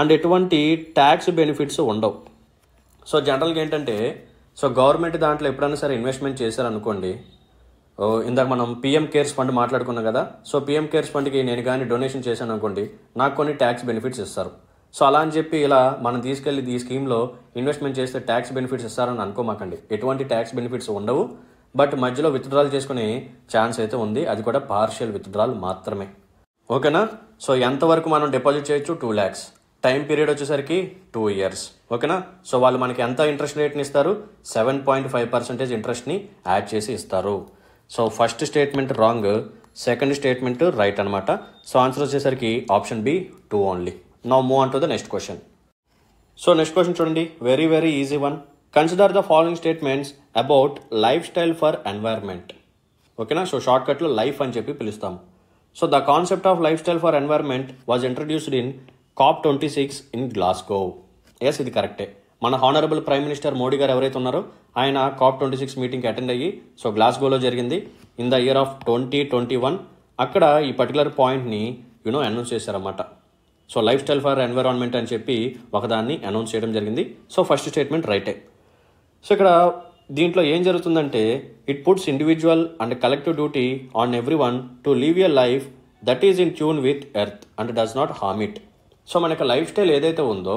and ఎటువంటి ట్యాక్స్ బెనిఫిట్స్ ఉండవు సో జనరల్గా ఏంటంటే సో గవర్నమెంట్ దాంట్లో ఎప్పుడైనా సరే ఇన్వెస్ట్మెంట్ చేశారనుకోండి ఇందాక మనం పిఎం కేర్స్ ఫండ్ మాట్లాడుకున్నాం కదా సో పిఎం కేర్స్ ఫండ్కి నేను కానీ డొనేషన్ చేశాను అనుకోండి నాకు కొన్ని ట్యాక్స్ బెనిఫిట్స్ ఇస్తారు సో అలా అని చెప్పి ఇలా మనం తీసుకెళ్ళి ఈ స్కీమ్లో ఇన్వెస్ట్మెంట్ చేస్తే ట్యాక్స్ బెనిఫిట్స్ ఇస్తారని అనుకోమాకండి ఎటువంటి ట్యాక్స్ బెనిఫిట్స్ ఉండవు బట్ మధ్యలో విత్డ్రాల్ చేసుకునే ఛాన్స్ అయితే ఉంది అది కూడా పార్షియల్ విత్డ్రాల్ మాత్రమే ఓకేనా సో ఎంతవరకు మనం డిపాజిట్ చేయొచ్చు టూ ల్యాక్స్ టైం పీరియడ్ వచ్చేసరికి టూ ఇయర్స్ ఓకేనా సో వాళ్ళు మనకి ఎంత ఇంట్రెస్ట్ రేట్ని ఇస్తారు సెవెన్ పాయింట్ ఫైవ్ పర్సెంటేజ్ ఇంట్రెస్ట్ని యాడ్ చేసి ఇస్తారు so first statement wrong second statement right అనమాట సో ఆన్సర్ వచ్చేసరికి option B two only now move on to the next question so next question చూడండి very very easy one consider the following statements about lifestyle for environment ఓకేనా so short కట్లో life అని చెప్పి పిలుస్తాము so the concept of lifestyle for environment was introduced in COP twenty six in Glasgow yes ఇది కరెక్టే మన honourable prime minister Modi గారు ఎవరైతే ఉన్నారో ఆయన కాప్ ట్వంటీ సిక్స్ మీటింగ్కి అటెండ్ అయ్యి సో గ్లాస్గోలో జరిగింది in the year of twenty twenty one అక్కడ ఈ పర్టికులర్ పాయింట్ని యూనో అనౌన్స్ చేశారన్నమాట so lifestyle for environment అని చెప్పి ఒకదాన్ని అనౌన్స్ చేయడం జరిగింది సో ఫస్ట్ స్టేట్మెంట్ రైటే సో ఇక్కడ దీంట్లో ఏం జరుగుతుందంటే it puts individual and collective duty on everyone to live your life that is in tune with Earth and does not harm it so మనకి లైఫ్ స్టైల్ ఏదైతే ఉందో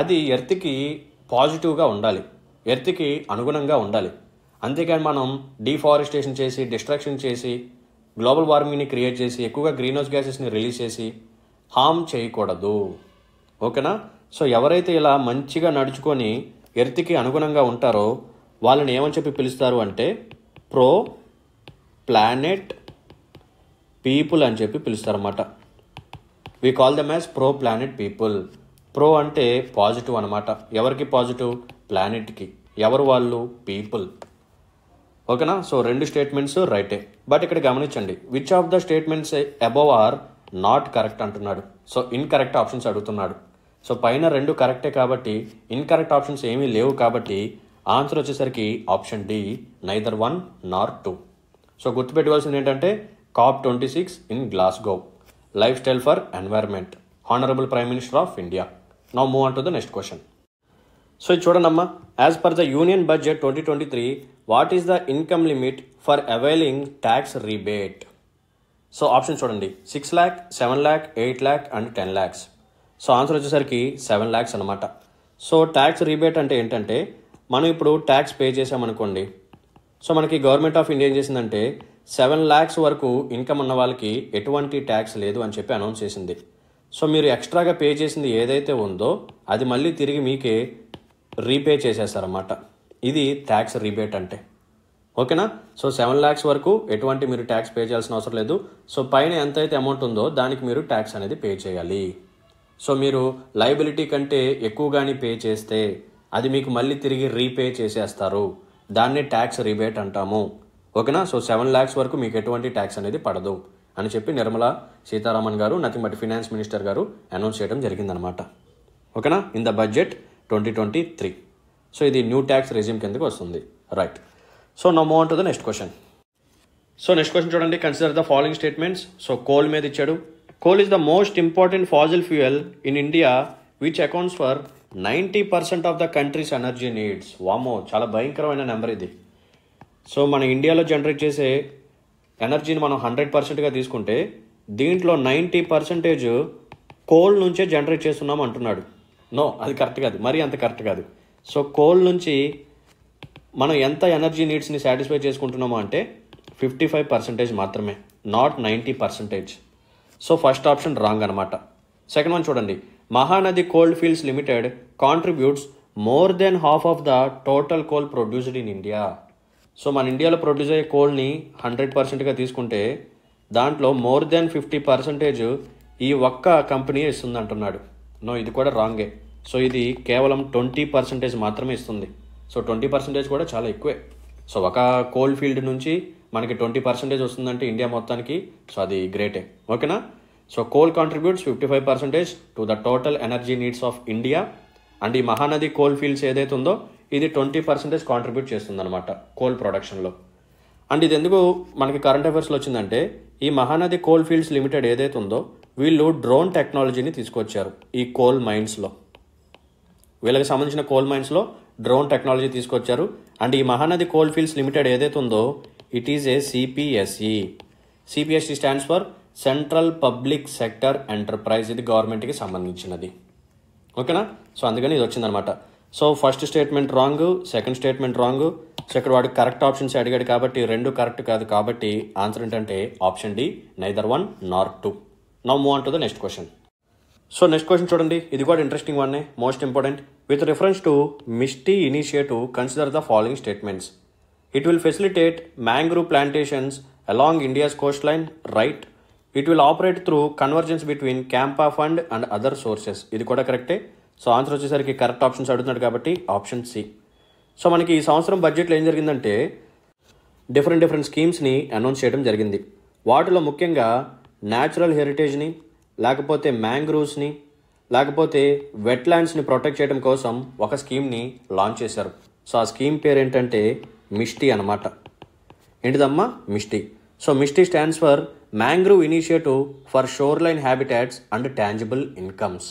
అది ఎర్త్కి పాజిటివ్గా ఉండాలి ఎర్త్కి అనుగుణంగా ఉండాలి అంతేకాని మనం డిఫారెస్టేషన్ చేసి డిస్ట్రాక్షన్ చేసి గ్లోబల్ వార్మింగ్ని క్రియేట్ చేసి ఎక్కువగా గ్రీన్ హౌస్ గ్యాసెస్ని రిలీజ్ చేసి హామ్ చేయకూడదు ఓకేనా సో ఎవరైతే ఇలా మంచిగా నడుచుకొని ఎర్తికి అనుగుణంగా ఉంటారో వాళ్ళని ఏమని చెప్పి పిలుస్తారు అంటే ప్రో ప్లానెట్ పీపుల్ అని చెప్పి పిలుస్తారన్నమాట we call them as pro planet people pro అంటే పాజిటివ్ అనమాట ఎవరికి పాజిటివ్ ప్లానెట్కి ఎవరు వాళ్ళు పీపుల్ ఓకేనా సో రెండు స్టేట్మెంట్స్ రైటే బట్ ఇక్కడ గమనించండి which of the statements above are not correct అంటున్నాడు సో ఇన్కరెక్ట్ ఆప్షన్స్ అడుగుతున్నాడు సో పైన రెండు కరెక్టే కాబట్టి ఇన్కరెక్ట్ ఆప్షన్స్ ఏమీ లేవు కాబట్టి ఆన్సర్ వచ్చేసరికి option D neither one nor two so గుర్తుపెట్టుకోవాల్సింది ఏంటంటే COP twenty six in Glasgow lifestyle for environment honourable prime minister of India now move on to the next question so ఇది చూడనమ్మా as per the union budget twenty twenty three what is the income limit for availing tax rebate so option చూడండి six lakh seven lakh eight lakh and ten lakhs so answer వచ్చేసరికి seven lakhs అనమాట so tax rebate అంటే ఏంటంటే మనం ఇప్పుడు tax pay చేసామనుకోండి so మనకి government of India ఏం చేసిందంటే సెవెన్ ల్యాక్స్ వరకు ఇన్కమ్ ఉన్న వాళ్ళకి ఎటువంటి ట్యాక్స్ లేదు అని చెప్పి అనౌన్స్ చేసింది సో మీరు ఎక్స్ట్రాగా పే చేసింది ఏదైతే ఉందో అది మళ్ళీ తిరిగి మీకే రీపే చేసేస్తారన్నమాట ఇది ట్యాక్స్ రీబేట్ అంటే ఓకేనా సో సెవెన్ ల్యాక్స్ వరకు ఎటువంటి మీరు ట్యాక్స్ పే చేయాల్సిన అవసరం లేదు సో పైన ఎంత అయితే అమౌంట్ ఉందో దానికి మీరు ట్యాక్స్ అనేది పే చేయాలి సో మీరు లయబిలిటీ కంటే ఎక్కువ కానీ పే చేస్తే అది మీకు మళ్ళీ తిరిగి రీపే చేసేస్తారు దాన్నే ట్యాక్స్ రిబేట్ అంటాము ఓకేనా సో సెవెన్ ల్యాక్స్ వరకు మీకు ఎటువంటి ట్యాక్స్ అనేది పడదు అని చెప్పి Nirmala Sitharaman garu nothing but finance minister garu announce చేయడం జరిగిందనమాట ఓకేనా in the budget twenty twenty three so ఇది న్యూ ట్యాక్స్ రెజ్యూమ్ కిందకి వస్తుంది right so now move to the next question so next question చూడండి consider the following statements so coal మీద ఇచ్చాడు coal is the most important fossil fuel in India which accounts for ninety percent of the country's energy needs వామో చాలా భయంకరమైన number ఇది so మన ఇండియాలో generate చేసే ఎనర్జీని మనం హండ్రెడ్ పర్సెంట్గా తీసుకుంటే దీంట్లో నైంటీ పర్సెంటేజ్ కోల్ నుంచే జనరేట్ చేస్తున్నాం అంటున్నాడు నో అది కరెక్ట్ కాదు మరీ అంత కరెక్ట్ కాదు సో కోల్ నుంచి మనం ఎంత ఎనర్జీ నీడ్స్ని సాటిస్ఫై చేసుకుంటున్నామో అంటే ఫిఫ్టీ ఫైవ్ పర్సెంటేజ్ మాత్రమే not ninety percentage so first option wrong అనమాట సెకండ్ వన్ చూడండి Mahanadi coal fields limited contributes more than half of the total coal produced in India so మన ఇండియాలో ప్రొడ్యూస్ అయ్యే కోల్ని హండ్రెడ్ పర్సెంట్గా తీసుకుంటే దాంట్లో మోర్ దెన్ ఫిఫ్టీ పర్సెంటేజ్ ఈ ఒక్క కంపెనీ ఇస్తుంది అంటున్నాడు నో ఇది కూడా రాంగే సో ఇది కేవలం ట్వంటీ పర్సెంటేజ్ మాత్రమే ఇస్తుంది సో ట్వంటీ పర్సెంటేజ్ కూడా చాలా ఎక్కువే సో ఒక కోల్ ఫీల్డ్ నుంచి మనకి ట్వంటీ పర్సెంటేజ్ వస్తుందంటే ఇండియా మొత్తానికి సో అది గ్రేటే ఓకేనా so coal contributes fifty five percentage to the total energy needs of India and ఈ మహానది కోల్ ఫీల్డ్స్ ఏదైతే ఉందో ఇది ట్వంటీ పర్సెంటేజ్ కాంట్రిబ్యూట్ చేస్తుందన్నమాట కోల్ ప్రొడక్షన్లో అండ్ ఇది ఎందుకు మనకి కరెంట్ అఫేర్స్లో వచ్చిందంటే ఈ మహానది కోల్ ఫీల్డ్స్ లిమిటెడ్ ఏదైతే ఉందో వీళ్ళు డ్రోన్ టెక్నాలజీని తీసుకొచ్చారు ఈ కోల్ మైన్స్లో వీళ్ళకి సంబంధించిన కోల్ మైన్స్లో డ్రోన్ టెక్నాలజీ తీసుకొచ్చారు అండ్ ఈ మహానది కోల్ ఫీల్డ్స్ లిమిటెడ్ ఏదైతే ఉందో it is a CPSE CPSE stands for central public sector enterprise ఇది గవర్నమెంట్కి సంబంధించినది ఓకేనా సో అందుకని ఇది వచ్చిందనమాట so first statement wrong second statement wrong so ఇక్కడ వాడు కరెక్ట్ ఆప్షన్స్ అడిగాడు కాబట్టి రెండు కరెక్ట్ కాదు కాబట్టి ఆన్సర్ ఏంటంటే option D neither one nor two now move on to the next question so next question చూడండి ఇది కూడా ఇంట్రెస్టింగ్ వన్నే most important with reference to MISHTI initiative consider the following statements it will facilitate mangrove plantations along India's coastline right it will operate through convergence between CAMPA fund and other sources ఇది కూడా కరెక్టే so answer వచ్చేసరికి correct options అడుగుతున్నాడు కాబట్టి option C so మనకి ఈ సంవత్సరం బడ్జెట్లో ఏం జరిగిందంటే డిఫరెంట్ డిఫరెంట్ స్కీమ్స్ని అనౌన్స్ చేయడం జరిగింది వాటిలో ముఖ్యంగా న్యాచురల్ హెరిటేజ్ని లేకపోతే మ్యాంగ్రూవ్స్ని లేకపోతే వెట్లాండ్స్ని ప్రొటెక్ట్ చేయడం కోసం ఒక స్కీమ్ని లాంచ్ చేశారు సో ఆ స్కీమ్ పేరు ఏంటంటే మిష్టి అనమాట ఏంటిదమ్మా MISHTI so MISHTI stands for mangrove initiative for shoreline habitats and tangible incomes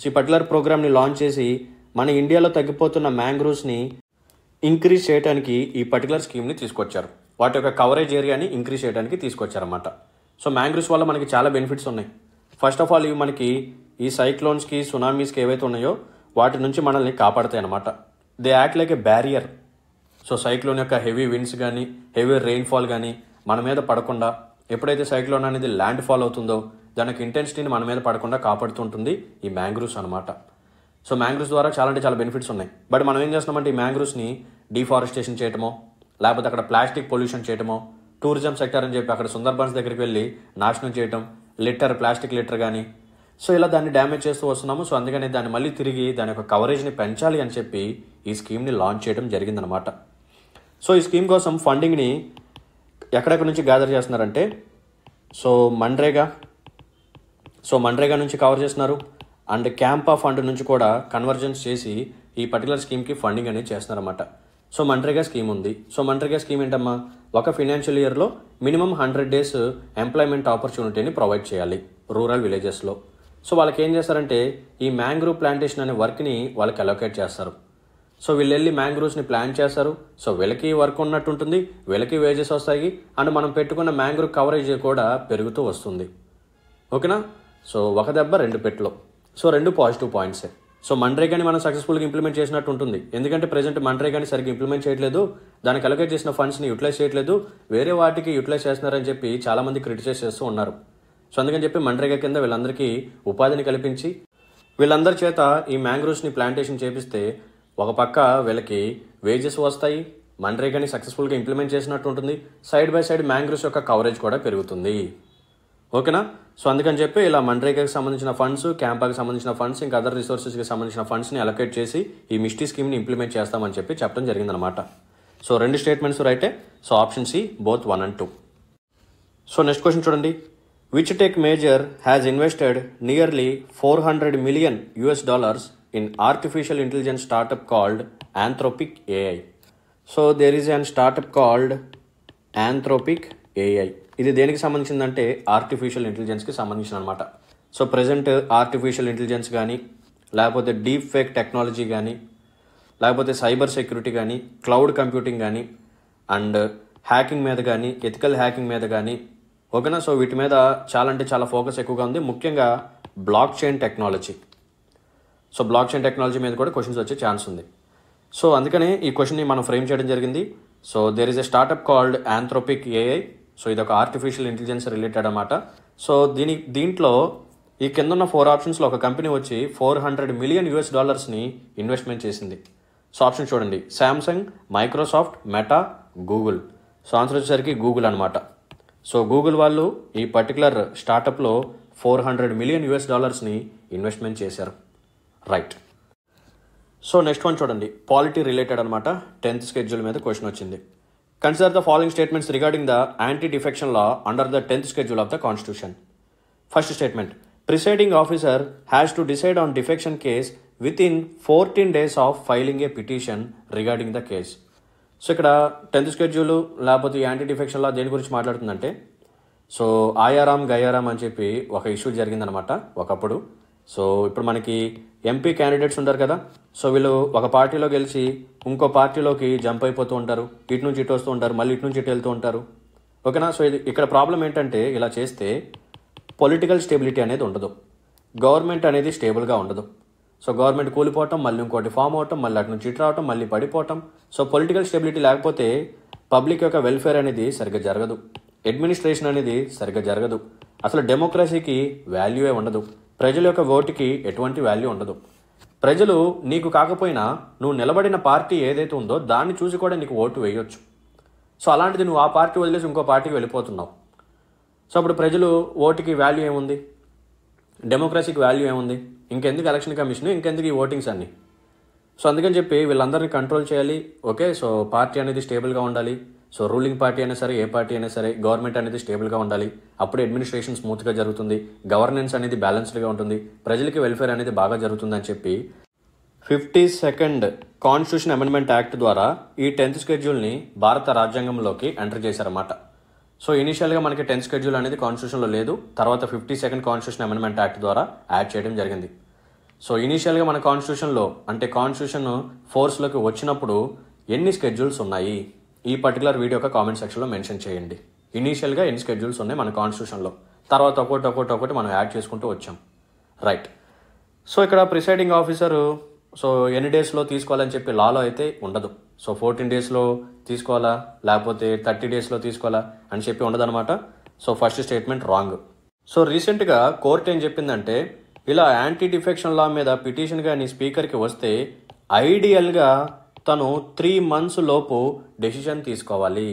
so ఈ పర్టికులర్ ప్రోగ్రామ్ని లాంచ్ చేసి మన ఇండియాలో తగ్గిపోతున్న మ్యాంగ్రూవ్స్ని ఇంక్రీజ్ చేయడానికి ఈ పర్టికులర్ స్కీమ్ని తీసుకొచ్చారు వాటి యొక్క కవరేజ్ ఏరియాని ఇంక్రీజ్ చేయడానికి తీసుకొచ్చారన్నమాట సో మ్యాంగ్రూవ్స్ వల్ల మనకి చాలా బెనిఫిట్స్ ఉన్నాయి ఫస్ట్ ఆఫ్ ఆల్ ఇవి మనకి ఈ సైక్లోన్స్కి సునామీస్కి ఏవైతే ఉన్నాయో వాటి నుంచి మనల్ని కాపాడతాయి అన్నమాట they act like a barrier so cyclone యొక్క హెవీ విండ్స్ కానీ హెవీ రెయిన్ఫాల్ కానీ మన మీద పడకుండా ఎప్పుడైతే సైక్లోన్ అనేది ల్యాండ్ ఫాల్ అవుతుందో దానికి ఇంటెన్సిటీని మన మీద పడకుండా కాపాడుతుంటుంది ఈ మ్యాంగ్రూవ్స్ అనమాట సో మ్యాంగ్రూవ్స్ ద్వారా చాలా అంటే చాలా బెనిఫిట్స్ ఉన్నాయి బట్ మనం ఏం చేస్తున్నామంటే ఈ మ్యాంగ్రూవ్స్ని డిఫారెస్టేషన్ చేయటమో లేకపోతే అక్కడ ప్లాస్టిక్ పొల్యూషన్ చేయటమో టూరిజం సెక్టర్ అని చెప్పి అక్కడ సుందర్బన్స్ దగ్గరికి వెళ్ళి నాశనం చేయటం లిటర్ ప్లాస్టిక్ లిటర్ కానీ సో ఇలా దాన్ని డ్యామేజ్ చేస్తూ వస్తున్నాము సో అందుకని దాన్ని మళ్ళీ తిరిగి దాని యొక్క కవరేజ్ని పెంచాలి అని చెప్పి ఈ స్కీమ్ని లాంచ్ చేయడం జరిగిందనమాట సో ఈ స్కీమ్ కోసం ఫండింగ్ని ఎక్కడెక్కడ నుంచి గ్యాదర్ చేస్తున్నారంటే సో మండ్రేగా సో మండ్రేగా నుంచి కవర్ చేస్తున్నారు అండ్ క్యాంపా ఫండ్ నుంచి కూడా కన్వర్జెన్స్ చేసి ఈ పర్టికులర్ స్కీమ్కి ఫండింగ్ అనేది చేస్తున్నారన్నమాట సో మండ్రేగా స్కీమ్ ఉంది సో మండ్రేగా స్కీమ్ ఏంటమ్మా ఒక ఫినాన్షియల్ ఇయర్లో మినిమం హండ్రెడ్ డేస్ ఎంప్లాయ్మెంట్ ఆపర్చునిటీని ప్రొవైడ్ చేయాలి రూరల్ విలేజెస్లో సో వాళ్ళకి ఏం చేస్తారంటే ఈ మ్యాంగ్రూవ్ ప్లాంటేషన్ అనే వర్క్ని వాళ్ళకి అలొకేట్ చేస్తారు సో వీళ్ళు వెళ్ళి మ్యాంగ్రూవ్స్ని ప్లాన్ చేస్తారు సో వీళ్ళకి వర్క్ ఉన్నట్టు ఉంటుంది వీళ్ళకి వేజెస్ వస్తాయి అండ్ మనం పెట్టుకున్న మ్యాంగ్రూవ్ కవరేజ్ కూడా పెరుగుతూ వస్తుంది ఓకేనా సో ఒక దెబ్బ రెండు పెట్లు సో రెండు పాజిటివ్ పాయింట్సే సో మండ్రేగాని మనం సక్సెస్ఫుల్గా ఇంప్లిమెంట్ చేసినట్టు ఉంటుంది ఎందుకంటే ప్రజెంట్ మండ్రేగాని సరిగ్గా ఇంప్లిమెంట్ చేయట్లేదు దానికి అలొకేట్ చేసిన ఫండ్స్ని యూటిలైజ్ చేయట్లేదు వేరే వాటికి యూటిలైజ్ చేస్తున్నారని చెప్పి చాలామంది క్రిటిసైజ్ చేస్తూ ఉన్నారు సో అందుకని చెప్పి మండ్రేగా కింద వీళ్ళందరికీ ఉపాధిని కల్పించి వీళ్ళందరి చేత ఈ మ్యాంగ్రోవ్స్ని ప్లాంటేషన్ చేపిస్తే ఒక పక్క వీళ్ళకి వేజెస్ వస్తాయి మన్రేగాని సక్సెస్ఫుల్గా ఇంప్లిమెంట్ చేసినట్టు ఉంటుంది సైడ్ బై సైడ్ మ్యాంగ్రోవ్స్ యొక్క కవరేజ్ కూడా పెరుగుతుంది ఓకేనా సో అందుకని చెప్పి ఇలా మన్రేగాకి సంబంధించిన ఫండ్స్ క్యాంపాకి సంబంధించిన ఫండ్స్ ఇంకా అదర్ రిసోర్సెస్కి సంబంధించిన ఫండ్స్ని అలొకేట్ చేసి ఈ మిస్టీ స్కీమ్ని ఇంప్లిమెంట్ చేస్తామని చెప్పి చెప్పడం జరిగిందనమాట సో రెండు స్టేట్మెంట్స్ రైటే so option C both one and two so next question చూడండి which tech major has invested nearly four hundred million US dollars in artificial intelligence startup called Anthropic AI so there is an startup called Anthropic AI ఇది దేనికి సంబంధించిందంటే artificial ఇంటెలిజెన్స్కి సంబంధించిన అనమాట so present artificial intelligence కానీ లేకపోతే deep fake technology కానీ లేకపోతే cyber security కానీ cloud computing కానీ అండ్ హ్యాకింగ్ మీద కానీ ఎథికల్ హ్యాకింగ్ మీద కానీ ఓకేనా సో వీటి మీద చాలా అంటే చాలా ఫోకస్ ఎక్కువగా ఉంది ముఖ్యంగా blockchain technology so blockchain technology మీద కూడా క్వశ్చన్స్ వచ్చే ఛాన్స్ ఉంది సో అందుకనే ఈ క్వశ్చన్ని మనం ఫ్రేమ్ చేయడం జరిగింది so there is a startup called Anthropic AI so ఇది ఒక ఆర్టిఫిషియల్ ఇంటెలిజెన్స్ రిలేటెడ్ అనమాట సో దీని దీంట్లో ఈ కింద ఉన్న ఫోర్ ఆప్షన్స్లో ఒక కంపెనీ వచ్చి ఫోర్ హండ్రెడ్ మిలియన్ యూఎస్ డాలర్స్ని ఇన్వెస్ట్మెంట్ చేసింది సో ఆప్షన్ చూడండి Samsung Microsoft Meta Google so answer వచ్చేసరికి గూగుల్ అనమాట సో గూగుల్ వాళ్ళు ఈ పర్టికులర్ స్టార్టప్లో ఫోర్ హండ్రెడ్ మిలియన్ యూఎస్ డాలర్స్ని ఇన్వెస్ట్మెంట్ చేశారు రైట్ సో నెక్స్ట్ వన్ చూడండి పాలిటీ రిలేటెడ్ అనమాట టెన్త్ స్కెడ్యూల్ మీద క్వశ్చన్ వచ్చింది consider the following statements regarding the anti defection law under the tenth schedule of the constitution first statement presiding officer has to decide on defection case within fourteen days of filing a petition regarding the case so ఇక్కడ tenth schedule లేకపోతే anti defection law దేని గురించి మాట్లాడుతుందంటే so Aaya Ram Gaya Ram అని చెప్పి ఒక issue జరిగిందనమాట ఒకప్పుడు so ఇప్పుడు మనకి ఎంపీ క్యాండిడేట్స్ ఉంటారు కదా సో వీళ్ళు ఒక పార్టీలో గెలిచి ఇంకో పార్టీలోకి జంప్ అయిపోతూ ఉంటారు ఇటు నుంచి ఇటు వస్తూ ఉంటారు మళ్ళీ ఇటు నుంచి ఇటు వెళ్తూ ఉంటారు ఓకేనా సో ఇది ఇక్కడ ప్రాబ్లం ఏంటంటే ఇలా చేస్తే పొలిటికల్ స్టెబిలిటీ అనేది ఉండదు గవర్నమెంట్ అనేది స్టేబుల్గా ఉండదు సో గవర్నమెంట్ కూలిపోవటం మళ్ళీ ఇంకోటి ఫామ్ అవటం మళ్ళీ అటు నుంచి ఇటు రావటం మళ్ళీ పడిపోవటం సో పొలిటికల్ స్టెబిలిటీ లేకపోతే పబ్లిక్ యొక్క వెల్ఫేర్ అనేది సరిగ్గా జరగదు అడ్మినిస్ట్రేషన్ అనేది సరిగ్గా జరగదు అసలు డెమోక్రసీకి వాల్యూయే ఉండదు ప్రజల యొక్క ఓటుకి ఎటువంటి వాల్యూ ఉండదు ప్రజలు నీకు కాకపోయినా నువ్వు నిలబడిన పార్టీ ఏదైతే ఉందో దాన్ని చూసి కూడా నీకు ఓటు వేయొచ్చు సో అలాంటిది నువ్వు ఆ పార్టీ వదిలేసి ఇంకో పార్టీకి వెళ్ళిపోతున్నావు సో అప్పుడు ప్రజలు ఓటుకి వాల్యూ ఏముంది డెమోక్రసీకి వాల్యూ ఏముంది ఇంకెందుకు ఎలక్షన్ కమిషన్ ఇంకెందుకు ఈ ఓటింగ్స్ అన్నీ సో అందుకని చెప్పి వీళ్ళందరినీ కంట్రోల్ చేయాలి ఓకే సో పార్టీ అనేది స్టేబుల్గా ఉండాలి సో రూలింగ్ పార్టీ అయినా సరే ఏ పార్టీ అయినా సరే గవర్నమెంట్ అనేది స్టేబుల్గా ఉండాలి అప్పుడే అడ్మినిస్ట్రేషన్ స్మూత్గా జరుగుతుంది గవర్నెన్స్ అనేది బ్యాలెన్స్డ్గా ఉంటుంది ప్రజలకి వెల్ఫేర్ అనేది బాగా జరుగుతుందని చెప్పి fifty second constitution amendment act ద్వారా ఈ టెన్త్ స్కెడ్యూల్ని భారత రాజ్యాంగంలోకి ఎంటర్ చేశారన్నమాట సో ఇనిషియల్గా మనకి టెన్త్ స్కెడ్యూల్ అనేది కాన్స్టిట్యూషన్లో లేదు తర్వాత fifty second constitution amendment act ద్వారా యాడ్ చేయడం జరిగింది సో ఇనిషియల్గా మన కాన్స్టిట్యూషన్లో అంటే కాన్స్టిట్యూషన్ ఫోర్స్లోకి వచ్చినప్పుడు ఎన్ని స్కెడ్యూల్స్ ఉన్నాయి ఈ పర్టికులర్ వీడియో యొక్క కామెంట్ సెక్షన్లో మెన్షన్ చేయండి ఇనీషియల్గా ఎన్ని స్కెడ్యూల్స్ ఉన్నాయి మన కాన్స్టిట్యూషన్లో తర్వాత ఒకటి ఒకటి ఒకటి మనం యాడ్ చేసుకుంటూ వచ్చాం రైట్ సో ఇక్కడ ప్రిసైడింగ్ ఆఫీసరు సో ఎన్ని డేస్లో తీసుకోవాలని చెప్పి లాలో అయితే ఉండదు సో ఫోర్టీన్ డేస్లో తీసుకోవాలా లేకపోతే థర్టీ డేస్లో తీసుకోవాలా అని చెప్పి ఉండదన్నమాట so first statement wrong so రీసెంట్గా కోర్ట్ ఏం చెప్పిందంటే ఇలా యాంటీ డిఫెక్షన్ లా మీద పిటిషన్ కానీ స్పీకర్కి వస్తే ఐడియల్గా తను త్రీ మంత్స్ లోపు డెసిషన్ తీసుకోవాలి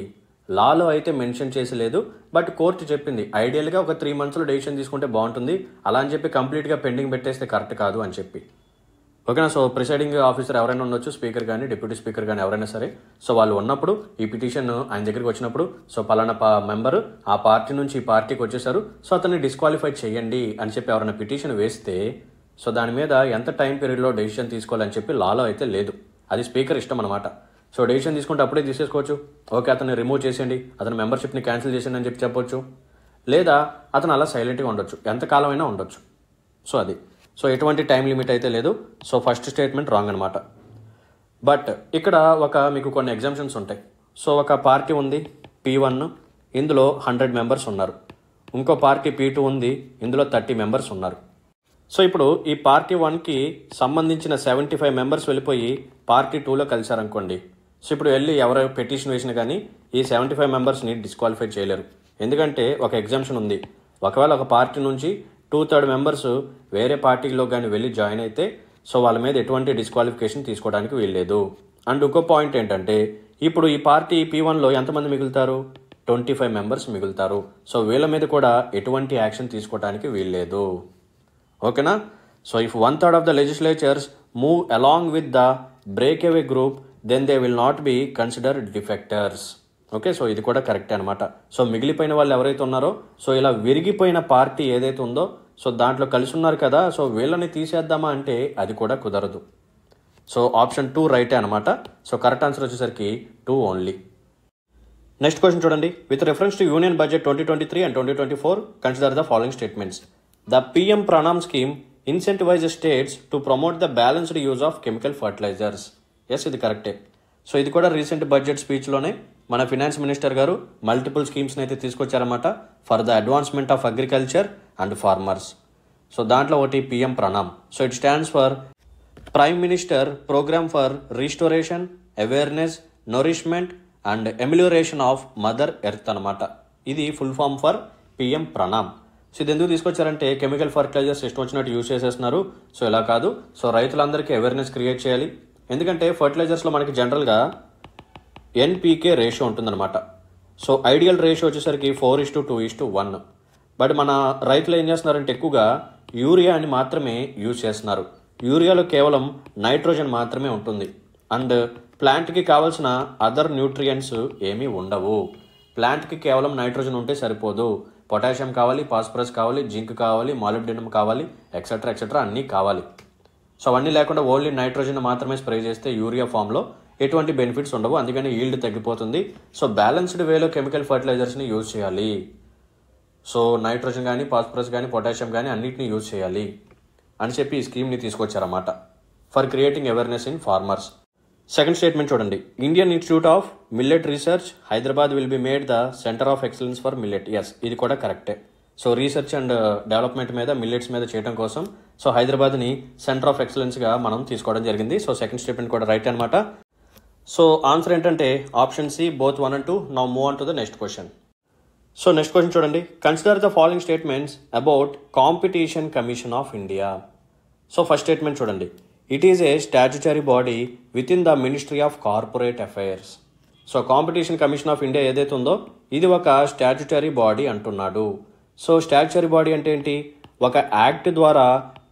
లాలో అయితే మెన్షన్ చేసలేదు బట్ కోర్టు చెప్పింది ఐడియల్గా ఒక త్రీ మంత్స్లో డెసిషన్ తీసుకుంటే బాగుంటుంది అలా అని చెప్పి కంప్లీట్గా పెండింగ్ పెట్టేస్తే కరెక్ట్ కాదు అని చెప్పి ఓకేనా సో ప్రిసైడింగ్ ఆఫీసర్ ఎవరైనా ఉండొచ్చు స్పీకర్ కానీ డిప్యూటీ స్పీకర్ కానీ ఎవరైనా సరే సో వాళ్ళు ఉన్నప్పుడు ఈ పిటిషన్ ఆయన దగ్గరికి వచ్చినప్పుడు సో పలానా పా మెంబరు ఆ పార్టీ నుంచి ఈ పార్టీకి వచ్చేసారు సో అతన్ని డిస్క్వాలిఫై చేయండి అని చెప్పి ఎవరైనా పిటిషన్ వేస్తే సో దాని మీద ఎంత టైం పీరియడ్లో డెసిషన్ తీసుకోవాలని చెప్పి లాలో అయితే లేదు అది స్పీకర్ ఇష్టం అనమాట సో డెసిషన్ తీసుకుంటే అప్పుడే తీసేసుకోవచ్చు ఓకే అతన్ని రిమూవ్ చేసేయండి అతని మెంబర్షిప్ని క్యాన్సిల్ చేసేయండి అని చెప్పి చెప్పొచ్చు లేదా అతను అలా సైలెంట్గా ఉండొచ్చు ఎంతకాలమైనా ఉండొచ్చు సో అది సో ఎటువంటి టైం లిమిట్ అయితే లేదు సో ఫస్ట్ స్టేట్మెంట్ రాంగ్ అనమాట బట్ ఇక్కడ ఒక మీకు కొన్ని ఎగ్జామ్షన్స్ ఉంటాయి సో ఒక పార్టీ ఉంది పీ వన్ ఇందులో హండ్రెడ్ మెంబర్స్ ఉన్నారు ఇంకో పార్టీ పీ టూ ఉంది ఇందులో థర్టీ మెంబర్స్ ఉన్నారు సో ఇప్పుడు ఈ పార్టీ వన్కి సంబంధించిన సెవెంటీ ఫైవ్ మెంబర్స్ వెళ్ళిపోయి పార్టీ టూలో కలిశారనుకోండి సో ఇప్పుడు వెళ్ళి ఎవరు పెటిషన్ వేసినా కానీ ఈ సెవెంటీ ఫైవ్ మెంబర్స్ని డిస్క్వాలిఫై చేయలేరు ఎందుకంటే ఒక ఎగ్జామ్షన్ ఉంది ఒకవేళ ఒక పార్టీ నుంచి టూ థర్డ్ మెంబర్స్ వేరే పార్టీలో కానీ వెళ్ళి జాయిన్ అయితే సో వాళ్ళ మీద ఎటువంటి డిస్క్వాలిఫికేషన్ తీసుకోవడానికి వీల్లేదు అండ్ ఇంకో పాయింట్ ఏంటంటే ఇప్పుడు ఈ పార్టీ పీ వన్లో ఎంతమంది మిగులుతారు ట్వంటీ ఫైవ్ మెంబర్స్ మిగులుతారు సో వీళ్ళ మీద కూడా ఎటువంటి యాక్షన్ తీసుకోవడానికి వీల్లేదు ఓకేనా so if one third of the legislators move along with the break away group then they will not be consider defectors okay so ఇది కూడా కరెక్ట్ అనమాట సో మిగిలిపోయిన వాళ్ళు ఎవరైతే ఉన్నారో సో ఇలా విరిగిపోయిన పార్టీ ఏదైతే ఉందో సో దాంట్లో కలిసి ఉన్నారు కదా సో వీళ్ళని తీసేద్దామా అంటే అది కూడా కుదరదు సో ఆప్షన్ టూ రైటే అనమాట సో కరెక్ట్ ఆన్సర్ వచ్చేసరికి టూ ఓన్లీ నెక్స్ట్ క్వశ్చన్ చూడండి with reference to union budget twenty twenty three and twenty twenty four consider the following statements the PM Pranam scheme incentivise states to promote the balanced use of chemical fertilisers yes ఇది కరెక్టే so ఇది కూడా recent budget స్పీచ్లోనే మన finance minister గారు multiple స్కీమ్స్ని అయితే తీసుకొచ్చారన్నమాట for the advancement of agriculture and farmers so దాంట్లో ఒకటి PM PRANAM so it stands for prime minister programme for restoration awareness nourishment and amelioration of mother earth అనమాట ఇది full form for PM PRANAM so ఇది ఎందుకు తీసుకొచ్చారంటే chemical fertilisers ఇష్టం వచ్చినట్టు use చేసేస్తున్నారు so ఇలా కాదు సో రైతులందరికీ అవేర్నెస్ క్రియేట్ చేయాలి ఎందుకంటే ఫర్టిలైజర్స్లో మనకి జనరల్గా ఎన్పీకే రేషియో ఉంటుందన్నమాట సో ఐడియల్ రేషియో వచ్చేసరికి four is to two is to one but మన రైతులు ఏం చేస్తున్నారంటే ఎక్కువగా యూరియా అని మాత్రమే యూజ్ చేస్తున్నారు యూరియాలో కేవలం నైట్రోజన్ మాత్రమే ఉంటుంది అండ్ ప్లాంట్కి కావాల్సిన అదర్ న్యూట్రియంట్స్ ఏమీ ఉండవు ప్లాంట్కి కేవలం నైట్రోజన్ ఉంటే సరిపోదు పొటాషియం కావాలి ఫాస్ఫరస్ కావాలి జింక్ కావాలి మాలిబ్డినం కావాలి ఎక్సెట్రా ఎక్సెట్రా అన్నీ కావాలి సో అవన్నీ లేకుండా ఓన్లీ నైట్రోజన్ మాత్రమే స్ప్రే చేస్తే యూరియా ఫామ్లో ఎటువంటి బెనిఫిట్స్ ఉండవు అందుకని ఈల్డ్ తగ్గిపోతుంది సో బ్యాలెన్స్డ్ వేలో కెమికల్ ఫర్టిలైజర్స్ని యూజ్ చేయాలి సో నైట్రోజన్ కానీ ఫాస్ఫరస్ కానీ పొటాషియం కానీ అన్నిటిని యూజ్ చేయాలి అని చెప్పి ఈ స్కీమ్ని తీసుకొచ్చారన్నమాట for creating awareness in farmers second statement చూడండి Indian institute of millet research Hyderabad will be made the centre of excellence for millet yes ఇది కూడా కరెక్టే సో రీసెర్చ్ అండ్ డెవలప్మెంట్ మీద మిల్లెట్స్ మీద చేయడం కోసం సో హైదరాబాద్ని సెంటర్ ఆఫ్ ఎక్సలెన్స్గా మనం తీసుకోవడం జరిగింది సో సెకండ్ స్టేట్మెంట్ కూడా రైట్ అనమాట సో ఆన్సర్ ఏంటంటే option C both one and two now move on to the next question so next question చూడండి consider the following statements about competition commission of India so first statement చూడండి is a statutory body within the ministry of corporate affairs so competition commission of India ఏదైతే ఉందో ఇది ఒక statutory body అంటున్నాడు so statutory body అంటే ఏంటి ఒక act ద్వారా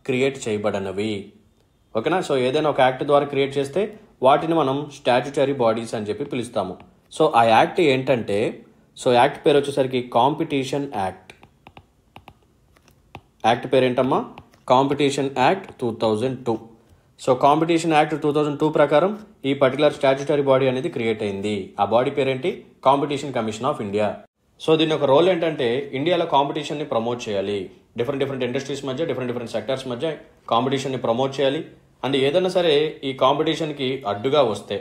క్రియేట్ చేయబడినవి ఓకేనా సో ఏదైనా ఒక యాక్ట్ ద్వారా క్రియేట్ చేస్తే వాటిని మనం స్టాచ్యుటరీ బాడీస్ అని చెప్పి పిలుస్తాము సో ఆ యాక్ట్ ఏంటంటే సో యాక్ట్ పేరు వచ్చేసరికి కాంపిటీషన్ యాక్ట్ యాక్ట్ పేరేంటమ్మా competition act two thousand two so competition act two thousand two ప్రకారం ఈ పర్టికులర్ స్టాచ్యుటరీ బాడీ అనేది క్రియేట్ అయింది ఆ బాడీ పేరేంటి competition commission of India so దీని యొక్క రోల్ ఏంటంటే ఇండియాలో కాంపిటీషన్ని ప్రమోట్ చేయాలి డిఫరెంట్ డిఫరెంట్ ఇండస్ట్రీస్ మధ్య డిఫరెంట్ డిఫరెంట్ సెక్టర్స్ మధ్య కాంపిటీషన్ని ప్రమోట్ చేయాలి అండ్ ఏదైనా సరే ఈ కాంపిటీషన్కి అడ్డుగా వస్తే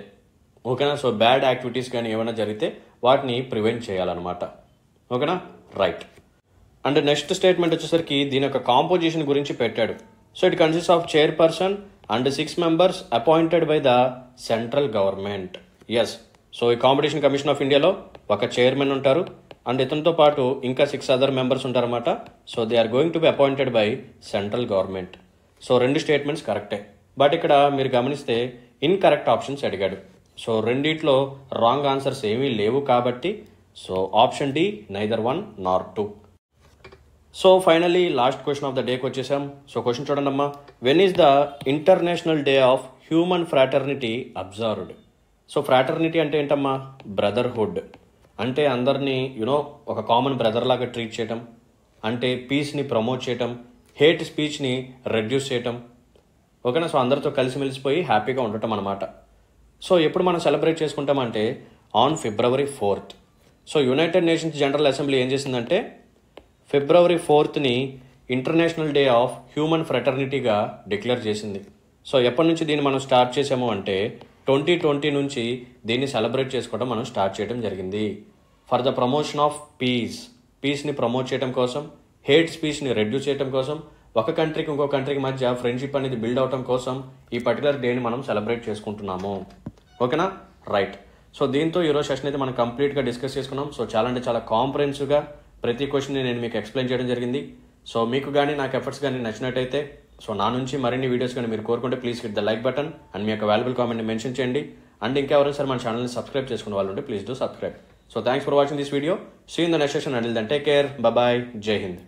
ఓకేనా సో బ్యాడ్ యాక్టివిటీస్ కానీ ఏమైనా జరిగితే వాటిని ప్రివెంట్ చేయాలన్నమాట ఓకేనా రైట్ అండ్ నెక్స్ట్ స్టేట్మెంట్ వచ్చేసరికి దీని యొక్క కాంపోజిషన్ గురించి పెట్టాడు so it consist of chairperson and six members appointed by the central government yes so ఈ కాంపిటీషన్ కమిషన్ ఆఫ్ ఇండియాలో ఒక చైర్మన్ ఉంటారు అండ్ ఇతనితో పాటు ఇంకా సిక్స్ అదర్ మెంబర్స్ ఉంటారన్నమాట so they are going to be appointed by central government so రెండు స్టేట్మెంట్స్ కరెక్టే బట్ ఇక్కడ మీరు గమనిస్తే ఇన్కరెక్ట్ ఆప్షన్స్ అడిగాడు సో రెండిట్లో రాంగ్ ఆన్సర్స్ ఏమీ లేవు కాబట్టి so option D neither one nor two so finally last question of the డేకి వచ్చేసాం సో క్వశ్చన్ చూడండి అమ్మా when is the international day of human fraternity observed so fraternity అంటే ఏంటమ్మా బ్రదర్హుడ్ అంటే అందరినీ యునో ఒక కామన్ బ్రదర్ లాగా ట్రీట్ చేయటం అంటే పీస్ని ప్రమోట్ చేయటం హేట్ స్పీచ్ని రెడ్యూస్ చేయటం ఓకేనా సో అందరితో కలిసి మెలిసిపోయి హ్యాపీగా ఉండటం అనమాట సో ఎప్పుడు మనం సెలబ్రేట్ చేసుకుంటామంటే on February fourth so United Nations General Assembly ఏం చేసిందంటే ఫిబ్రవరి ఫోర్త్ని ఇంటర్నేషనల్ డే ఆఫ్ హ్యూమన్ ఫ్రెటర్నిటీగా డిక్లేర్ చేసింది సో ఎప్పటి నుంచి దీన్ని మనం స్టార్ట్ చేసాము అంటే ట్వంటీ ట్వంటీ నుంచి దీన్ని సెలబ్రేట్ చేసుకోవడం మనం స్టార్ట్ చేయడం జరిగింది for the promotion of peace పీస్ని ప్రమోట్ చేయడం కోసం హేట్ స్పీచ్ని రెడ్యూస్ చేయడం కోసం ఒక కంట్రీకి ఇంకో కంట్రీకి మధ్య ఫ్రెండ్షిప్ అనేది బిల్డ్ అవటం కోసం ఈ పర్టికులర్ డేని మనం సెలబ్రేట్ చేసుకుంటున్నాము ఓకేనా రైట్ సో దీంతో ఈరోజు సెషన్ అయితే మనం కంప్లీట్గా డిస్కస్ చేసుకున్నాం సో చాలా అంటే చాలా కాంప్రహెన్సివ్గా ప్రతి క్వశ్చన్ని నేను మీకు ఎక్స్ప్లెయిన్ చేయడం జరిగింది సో మీకు కానీ నాకు ఎఫర్ట్స్ కానీ నచ్చినట్టయితే సో నా నుంచి మరిన్ని వీడియోస్ కానీ మీరు కోరుకుంటే please hit the like button and మీ యొక్క వాల్యుబుల్ కామెంట్ని మెన్షన్ చేయండి అండ్ ఇంకెవరైనా సరే మన ఛానల్ని సబ్స్క్రైబ్ చేసుకున్న వాళ్ళు ఉంటే please do subscribe so thanks for watching this video see in the next session and then take care bye Jai Hind